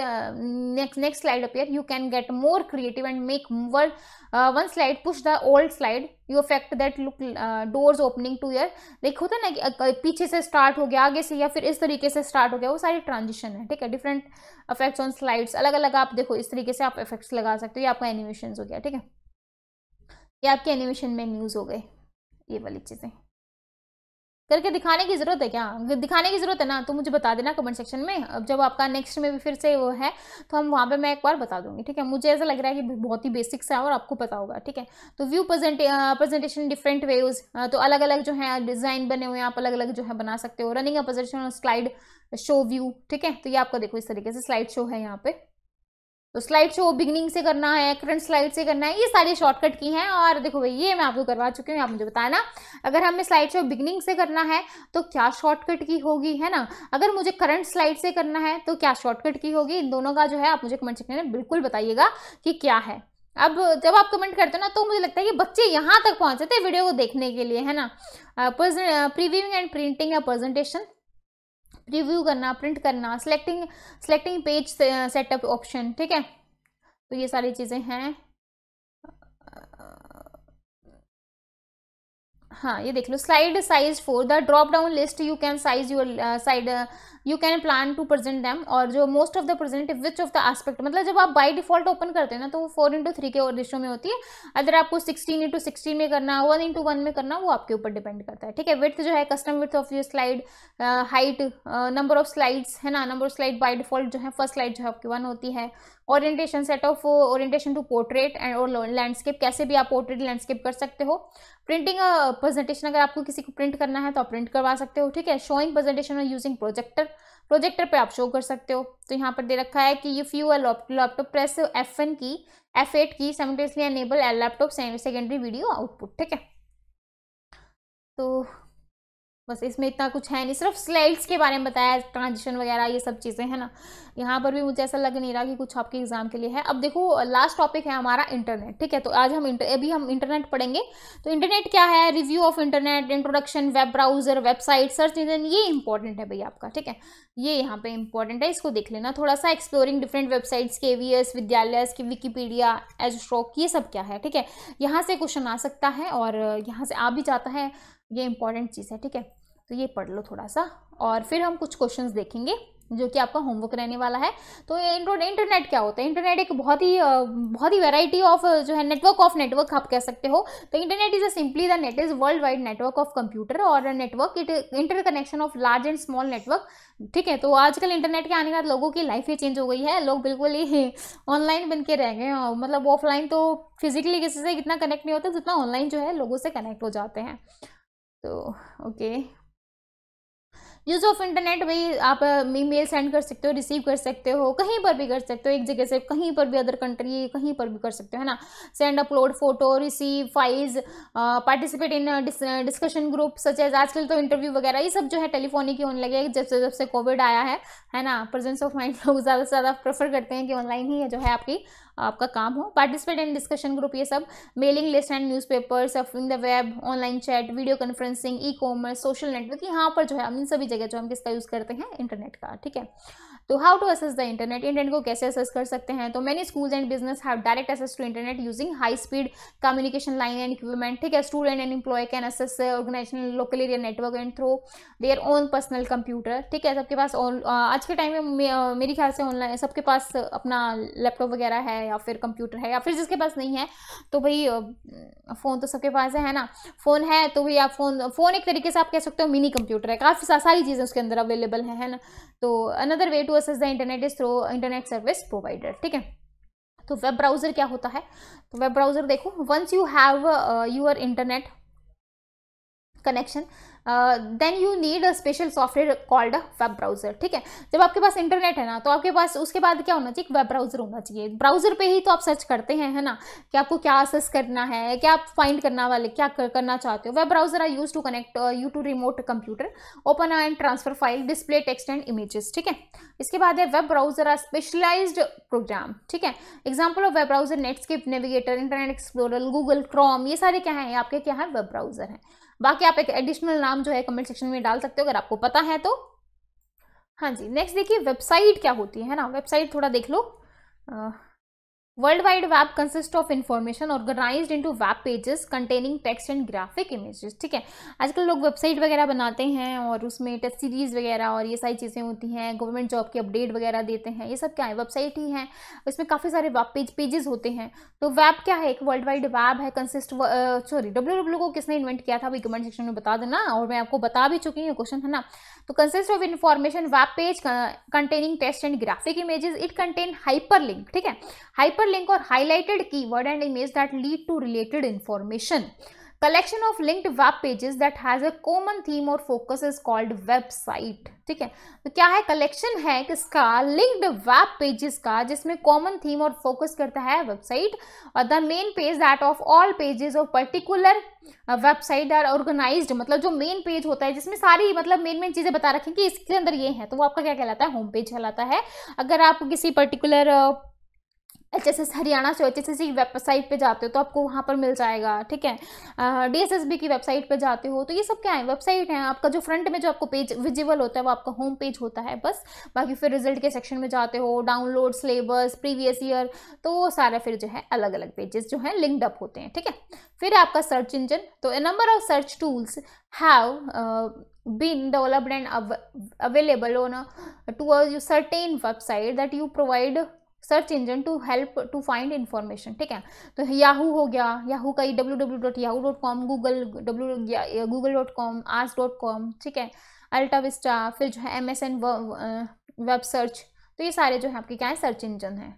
next next slide appear you can get more creative and make one slide push the old slide you effect that look doors opening to year देखो था ना कि पीछे से start हो गया आगे से या फिर इस तरीके से स्टार्ट हो गया वो सारी ट्रांजिशन है ठीक है डिफरेंट अफेक्ट्स ऑन स्लाइड्स अलग अलग आप देखो इस तरीके से आप इफेक्ट्स लगा सकते हो या आपका एनिमेशन हो गया ठीक है ये आपके एनिमेशन में न्यूज हो गए ये वाली चीज़ें करके दिखाने की ज़रूरत है क्या दिखाने की ज़रूरत है ना तो मुझे बता देना कमेंट सेक्शन में अब जब आपका नेक्स्ट में भी फिर से वो है तो हम वहाँ पर मैं एक बार बता दूंगी ठीक है मुझे ऐसा लग रहा है कि बहुत ही बेसिक्स है और आपको पता होगा ठीक है तो view present presentation different ways तो अलग अलग जो है डिज़ाइन बने हुए हैं आप अलग अलग जो है बना सकते हो रनिंग अ और स्लाइड शो व्यू ठीक है तो ये आपका देखो इस तरीके से स्लाइड शो है यहाँ पे तो स्लाइड शो बिगनिंग से करना है करंट स्लाइड से करना है ये सारी शॉर्टकट की हैं और देखो भाई ये मैं आपको करवा चुकी हूँ आप मुझे बताना अगर हमें स्लाइड शो बिगनिंग से करना है तो क्या शॉर्टकट की होगी है ना अगर मुझे करंट स्लाइड से करना है तो क्या शॉर्टकट की होगी इन दोनों का जो है आप मुझे कमेंट सेक्शन में बिल्कुल बताइएगा कि क्या है अब जब आप कमेंट करते हो ना तो मुझे लगता है कि बच्चे यहाँ तक पहुँचे थे वीडियो को देखने के लिए है ना प्रीव्यूइंग एंड प्रिंटिंग या प्रेजेंटेशन रिव्यू करना प्रिंट करना selecting selecting page setup option ठीक है तो ये सारी चीज़ें हैं हाँ ये देख लो slide size for the drop down list you can size your side you can plan to present them और जो most of the present which of the aspect मतलब जब आप बाई डिफॉल्ट ओपन करते हैं ना तो वो फोर इंटू थ्री के रिशो में होती है अगर आपको सिक्सटीन इंटू सिक्सटीन में करना वन इंटू वन में करना वो आपके ऊपर डिपेंड करता है ठीक है विथ जो है custom width of you slide height number of slides है ना number of slide by default जो है फर्स्ट स्लाइड जो है आपकी वन होती है orientation set of orientation to portrait and और लैंडस्केप कैसे भी आप पोर्ट्रेट लैंडस्केप कर सकते हो प्रिंटिंग प्रेजेंटेशन uh, अगर आपको किसी को प्रिंट करना है तो आप प्रिंट करवा सकते हो ठीक है शोइंग प्रेजेंटेशन और यूजिंग प्रोजेक्टर प्रोजेक्टर पे आप शो कर सकते हो तो यहाँ पर दे रखा है कि if you are laptop press F N key F eight key simultaneously enable laptop secondary video output ठीक है तो बस इसमें इतना कुछ है नहीं सिर्फ स्लाइड्स के बारे में बताया ट्रांजिशन वगैरह ये सब चीज़ें हैं ना यहाँ पर भी मुझे ऐसा लग नहीं रहा कि कुछ आपके एग्ज़ाम के लिए है अब देखो लास्ट टॉपिक है हमारा इंटरनेट ठीक है तो आज हम इंटर अभी हम इंटरनेट पढ़ेंगे तो इंटरनेट क्या है review of internet introduction web browser website search engine ये इंपॉर्टेंट है भैया आपका ठीक है ये यहाँ पे इंपॉर्टेंट है इसको देख लेना थोड़ा सा एक्सप्लोरिंग डिफरेंट वेबसाइट्स के वी एस विद्यालय की विकीपीडिया एज स्ट्रोक ये सब क्या है ठीक है यहाँ से क्वेश्चन आ सकता है और यहाँ से आ भी जाता है ये इंपॉर्टेंट चीज़ है ठीक है तो ये पढ़ लो थोड़ा सा और फिर हम कुछ क्वेश्चन देखेंगे जो कि आपका होमवर्क रहने वाला है तो इंटरनेट क्या होता है इंटरनेट एक बहुत ही बहुत ही वैरायटी ऑफ जो है नेटवर्क ऑफ नेटवर्क आप कह सकते हो तो internet is a simply the net is world wide network of computer और network it interconnection of large and small network ठीक है तो आजकल इंटरनेट के आने के बाद लोगों की लाइफ ही चेंज हो गई है लोग बिल्कुल ही ऑनलाइन बन के रह गए मतलब ऑफलाइन तो फिजिकली किसी से इतना कनेक्ट नहीं होता जितना ऑनलाइन जो है लोगों से कनेक्ट हो जाते हैं तो ओके यूज़ ऑफ इंटरनेट भाई आप ईमेल सेंड कर सकते हो रिसीव कर सकते हो कहीं पर भी कर सकते हो एक जगह से कहीं पर भी अदर कंट्री कहीं पर भी कर सकते हो है ना send upload photo receive files participate in discussion group such as आजकल तो इंटरव्यू वगैरह ये सब जो है टेलीफोनिक ही होने लगे जब से जब से कोविड आया है है ना प्रेजेंस ऑफ माइंड लोग ज़्यादा से ज़्यादा प्रेफर करते हैं कि ऑनलाइन ही जो है आपकी आपका काम हो पार्टिसिपेट इन डिस्कशन ग्रुप ये सब mailing list and newspaper in the web online chat video conferencing e commerce social network यहाँ पर जो है हम इन सभी जगह जो हम किसका यूज़ करते हैं इंटरनेट का ठीक है तो how to assess the internet internet को कैसे असेस कर सकते हैं तो many schools and business have direct assess to internet using high speed communication line and equipment ठीक है student and employ can assess organisation local area network and throw their own personal computer ठीक है सबके पास आज के time में मेरे ख्याल से ऑनलाइन सबके पास अपना लैपटॉप वगैरह है या फिर कंप्यूटर है या फिर जिसके पास नहीं है तो भाई फ़ोन तो सबके पास है ना फ़ोन है तो भाई आप फ़ोन फ़ोन एक तरीके से आप कह सकते हो मिनी कंप्यूटर है काफ़ी सारी चीज़ें उसके अंदर अवेलेबल हैं है ना तो another way to services the internet is through internet service provider ठीक है तो वेब ब्राउज़र क्या होता है तो वेब ब्राउज़र देखो once you have your internet connection then you need a special software called a web browser ठीक है जब आपके पास इंटरनेट है ना तो आपके पास उसके बाद क्या होना चाहिए वेब ब्राउजर होना चाहिए ब्राउजर पे ही तो आप सर्च करते हैं है ना कि आपको क्या सर्च करना है क्या आप फाइंड करना वाले क्या कर, करना चाहते हो web browser are use to connect you to remote computer open and transfer file display text and images ठीक है इसके बाद है web browser are specialise program ठीक है example of web browser Netscape Navigator Internet Explorer Google Chrome ये सारे क्या हैं आपके क्या है वेब ब्राउजर हैं बाकी आप एक एडिशनल नाम जो है कमेंट सेक्शन में डाल सकते हो अगर आपको पता है तो हाँ जी नेक्स्ट देखिए वेबसाइट क्या होती है ना वेबसाइट थोड़ा देख लो World Wide Web consists of information organized into web pages containing text and graphic images ठीक है आजकल लोग वेबसाइट वगैरह बनाते हैं और उसमें टेस्ट सीरीज़ वगैरह और ये सारी चीज़ें होती हैं गवर्नमेंट जॉब की अपडेट वगैरह देते हैं ये सब क्या है वेबसाइट ही है इसमें काफ़ी सारे वेब पेज पेजेस होते हैं तो वेब क्या है एक वर्ल्ड वाइड वेब है कंसिस्ट सॉरी डब्ल्यू डब्ल्यू को किसने इन्वेंट किया था वही कमेंट सेक्शन में बता देना और मैं आपको बता भी चुकी हूँ क्वेश्चन है ना तो consist of information web page containing test and graphic images it contain hyper link ठीक है hyper hyperlink or highlighted keyword and image that lead to related information collection of linked web pages that has a common theme और focus is called website ठीक है तो क्या है collection है किसका लिंक्ड वेब पेजेस का जिसमें कॉमन थीम और फोकस करता है वेबसाइट और the main page that of all pages of particular website are organised मतलब जो मेन पेज होता है जिसमें सारी मतलब मेन मेन चीज़ें बता रखें कि इसके अंदर ये है तो वो आपका क्या कहलाता है होम पेज कहलाता है अगर आप किसी particular uh, H S S Haryana से एच एस एस की वेबसाइट पे जाते हो तो आपको वहाँ पर मिल जाएगा ठीक है डी एस एस बी की वेबसाइट पे जाते हो तो ये सब क्या है वेबसाइट है आपका जो फ्रंट में जो आपको पेज विजिबल होता है वो आपका होम पेज होता है बस बाकी फिर रिजल्ट के सेक्शन में जाते हो डाउनलोड सिलेबस प्रीवियस ईयर तो वो सारा फिर जो है अलग अलग पेजेस जो हैं लिंक्ड अप होते हैं ठीक है फिर आपका सर्च इंजन तो a number of search tools have been developed and available on to a certain website that you provide search engine to help to find information ठीक है तो याहू हो गया याहू का ही W W dot Yahoo dot com Google W Google dot com Ask dot com ठीक है AltaVista फिर जो है M S N web search तो ये सारे जो है आपके क्या है सर्च इंजन है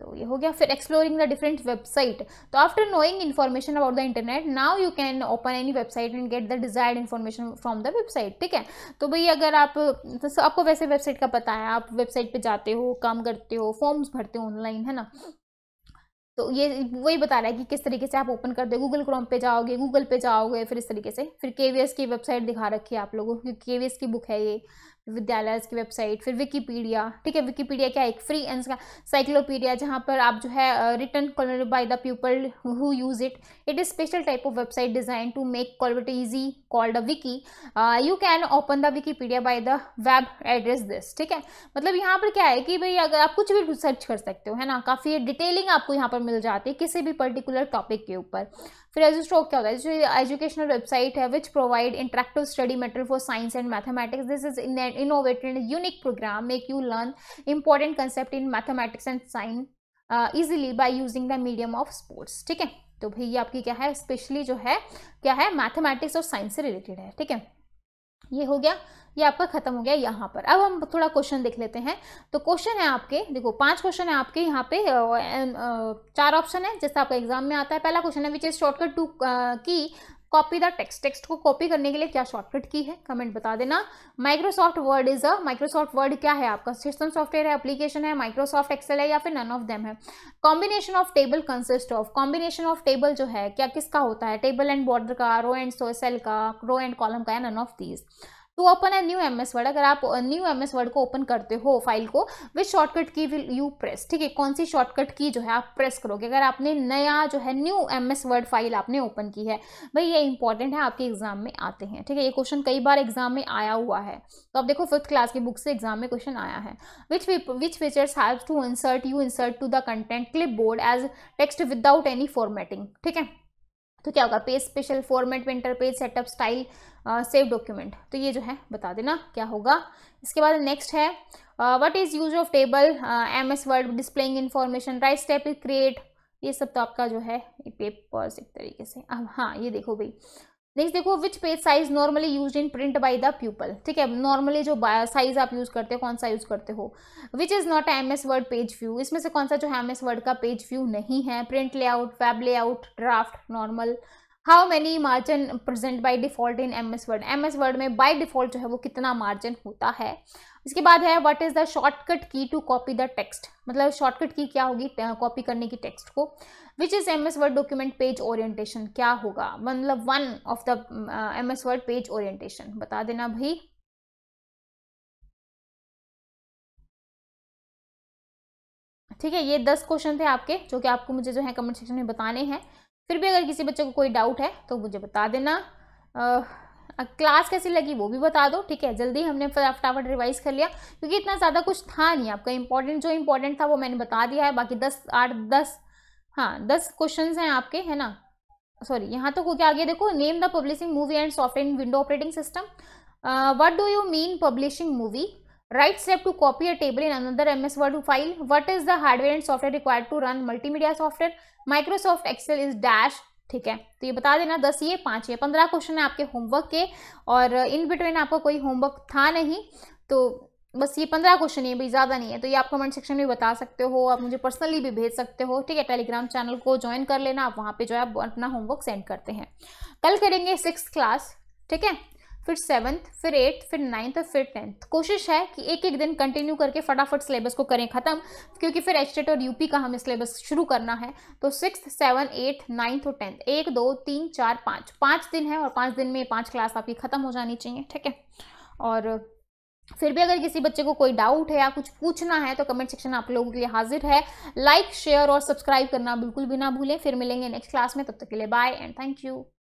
तो ये हो गया फिर एक्सप्लोरिंग द डिफरेंट वेबसाइट तो after knowing information about the internet now you can open any website and get the desired information from the website ठीक है तो भाई अगर आप तो आपको वैसे वेबसाइट का पता है आप वेबसाइट पे जाते हो काम करते हो फॉर्म्स भरते हो ऑनलाइन है ना तो ये वही बता रहा है कि किस तरीके से आप ओपन कर दे गूगल क्रोम पे जाओगे गूगल पे जाओगे फिर इस तरीके से फिर के की वेबसाइट दिखा रखी है आप लोगों को के की बुक है ये विद्यालय की वेबसाइट फिर विकीपीडिया ठीक है विकीपीडिया क्या एक फ्री साइक्लोपीडिया जहाँ पर आप जो है return caller by the people who use it it is special type of website design to make collab easy called a wiki you can open the Wikipedia by the web address this ठीक है मतलब यहाँ पर क्या है कि भाई अगर आप कुछ भी सर्च कर सकते हो है ना काफ़ी डिटेलिंग आपको यहाँ पर मिल जाती है किसी भी पर्टिकुलर टॉपिक के ऊपर फिर एजोस्टॉक क्या होता है जो एजुकेशनल वेबसाइट है which provide interactive study matter for science and mathematics this is innovated unique program make you learn important concept in mathematics and science easily by using the medium of sports ठीक है तो भाई ये आपकी क्या है specially जो है क्या है मैथमेटिक्स और साइंस से रिलेटेड है ठीक है ये हो गया ये आपका खत्म हो गया यहाँ पर अब हम थोड़ा क्वेश्चन देख लेते हैं तो क्वेश्चन है आपके देखो पांच क्वेश्चन है आपके यहाँ पे चार ऑप्शन है जैसे आपका एग्जाम में आता है पहला क्वेश्चन है which is shortcut to key copy the text text को कॉपी करने के लिए क्या शॉर्टकट की है कमेंट बता देना Microsoft Word is a Microsoft Word क्या है आपका सिस्टम सॉफ्टवेयर है एप्लीकेशन है माइक्रोसॉफ्ट एक्सेल है या फिर नन ऑफ देम है combination of table consist of combination of table जो है क्या किसका होता है टेबल एंड बॉर्डर का रो एंड सोसेल का रो एंड कॉलम का या none of these to open a new M S Word अगर आप न्यू एम एस वर्ड को ओपन करते हो फाइल को with shortcut key will you press ठीक है कौन सी शॉर्टकट की जो है आप प्रेस करोगे अगर आपने नया जो है new M S Word file आपने ओपन की है भाई ये इंपॉर्टेंट है आपके एग्जाम में आते हैं ठीक है ये क्वेश्चन कई बार एग्जाम में आया हुआ है तो आप देखो फिफ्थ क्लास की बुक से एग्जाम में क्वेश्चन आया है which which features have to insert you insert to the content clipboard as text without any formatting ठीक है तो क्या होगा page special format printer page setup style save uh, document तो ये जो है बता देना क्या होगा इसके बाद नेक्स्ट है what is use of table M S Word displaying information right step is create ये सब तो आपका जो है पेपर्स एक तरीके से अब हाँ ये देखो भाई नेक्स्ट देखो which page size normally use in print by the people ठीक है नॉर्मली जो साइज आप यूज करते हो कौन सा यूज करते हो which is not M S Word page view इसमें से कौन सा जो है एम एस वर्ड का पेज व्यू नहीं है print layout web layout draft normal how many margin present by default in M S Word M S Word में बाई डिफॉल्ट जो है वो कितना मार्जिन होता है इसके बाद है what is the shortcut key to copy the text मतलब शॉर्टकट की क्या होगी कॉपी करने की टेक्स्ट को which is M S Word document page orientation क्या होगा मतलब one of the M S Word page orientation बता देना भाई ठीक है ये दस क्वेश्चन थे आपके जो कि आपको मुझे जो है कमेंट सेक्शन में बताने हैं फिर भी अगर किसी बच्चे को कोई डाउट है तो मुझे बता देना आ, क्लास कैसी लगी वो भी बता दो ठीक है जल्दी हमने फटाफट रिवाइज कर लिया क्योंकि इतना ज़्यादा कुछ था नहीं आपका इंपॉर्टेंट जो इंपॉर्टेंट था वो मैंने बता दिया है बाकी दस आठ दस हाँ दस क्वेश्चन हैं आपके है ना सॉरी यहाँ तो हो गया आगे देखो name the publishing movie and software window operating system what do you mean publishing movie right step to copy a table in another ms word file what is the hardware and software required to run multimedia software Microsoft Excel is dash ठीक है तो ये बता देना दस ये पाँच ये पंद्रह क्वेश्चन है आपके होमवर्क के और इन बिटवीन आपका कोई होमवर्क था नहीं तो बस ये पंद्रह क्वेश्चन है भाई ज़्यादा नहीं है तो ये आप कमेंट सेक्शन में बता सकते हो आप मुझे पर्सनली भी भेज सकते हो ठीक है टेलीग्राम चैनल को ज्वाइन कर लेना आप वहाँ पे जो है अपना होमवर्क सेंड करते हैं कल करेंगे सिक्स क्लास ठीक है फिर सेवन्थ फिर एट्थ फिर नाइन्थ और फिर टेंथ कोशिश है कि एक एक दिन कंटिन्यू करके फटाफट सिलेबस को करें ख़त्म क्योंकि फिर एच और यूपी का हमें सिलेबस शुरू करना है तो सिक्स सेवन एट नाइन्थ और टेंथ एक दो तीन चार पाँच पाँच दिन है और पाँच दिन में पाँच क्लास आपकी ख़त्म हो जानी चाहिए ठीक है और फिर भी अगर किसी बच्चे को कोई डाउट है या कुछ पूछना है तो कमेंट सेक्शन आप लोगों के लिए हाजिर है लाइक शेयर और सब्सक्राइब करना बिल्कुल भी ना भूलें फिर मिलेंगे नेक्स्ट क्लास में तब तक के लिए बाय एंड थैंक यू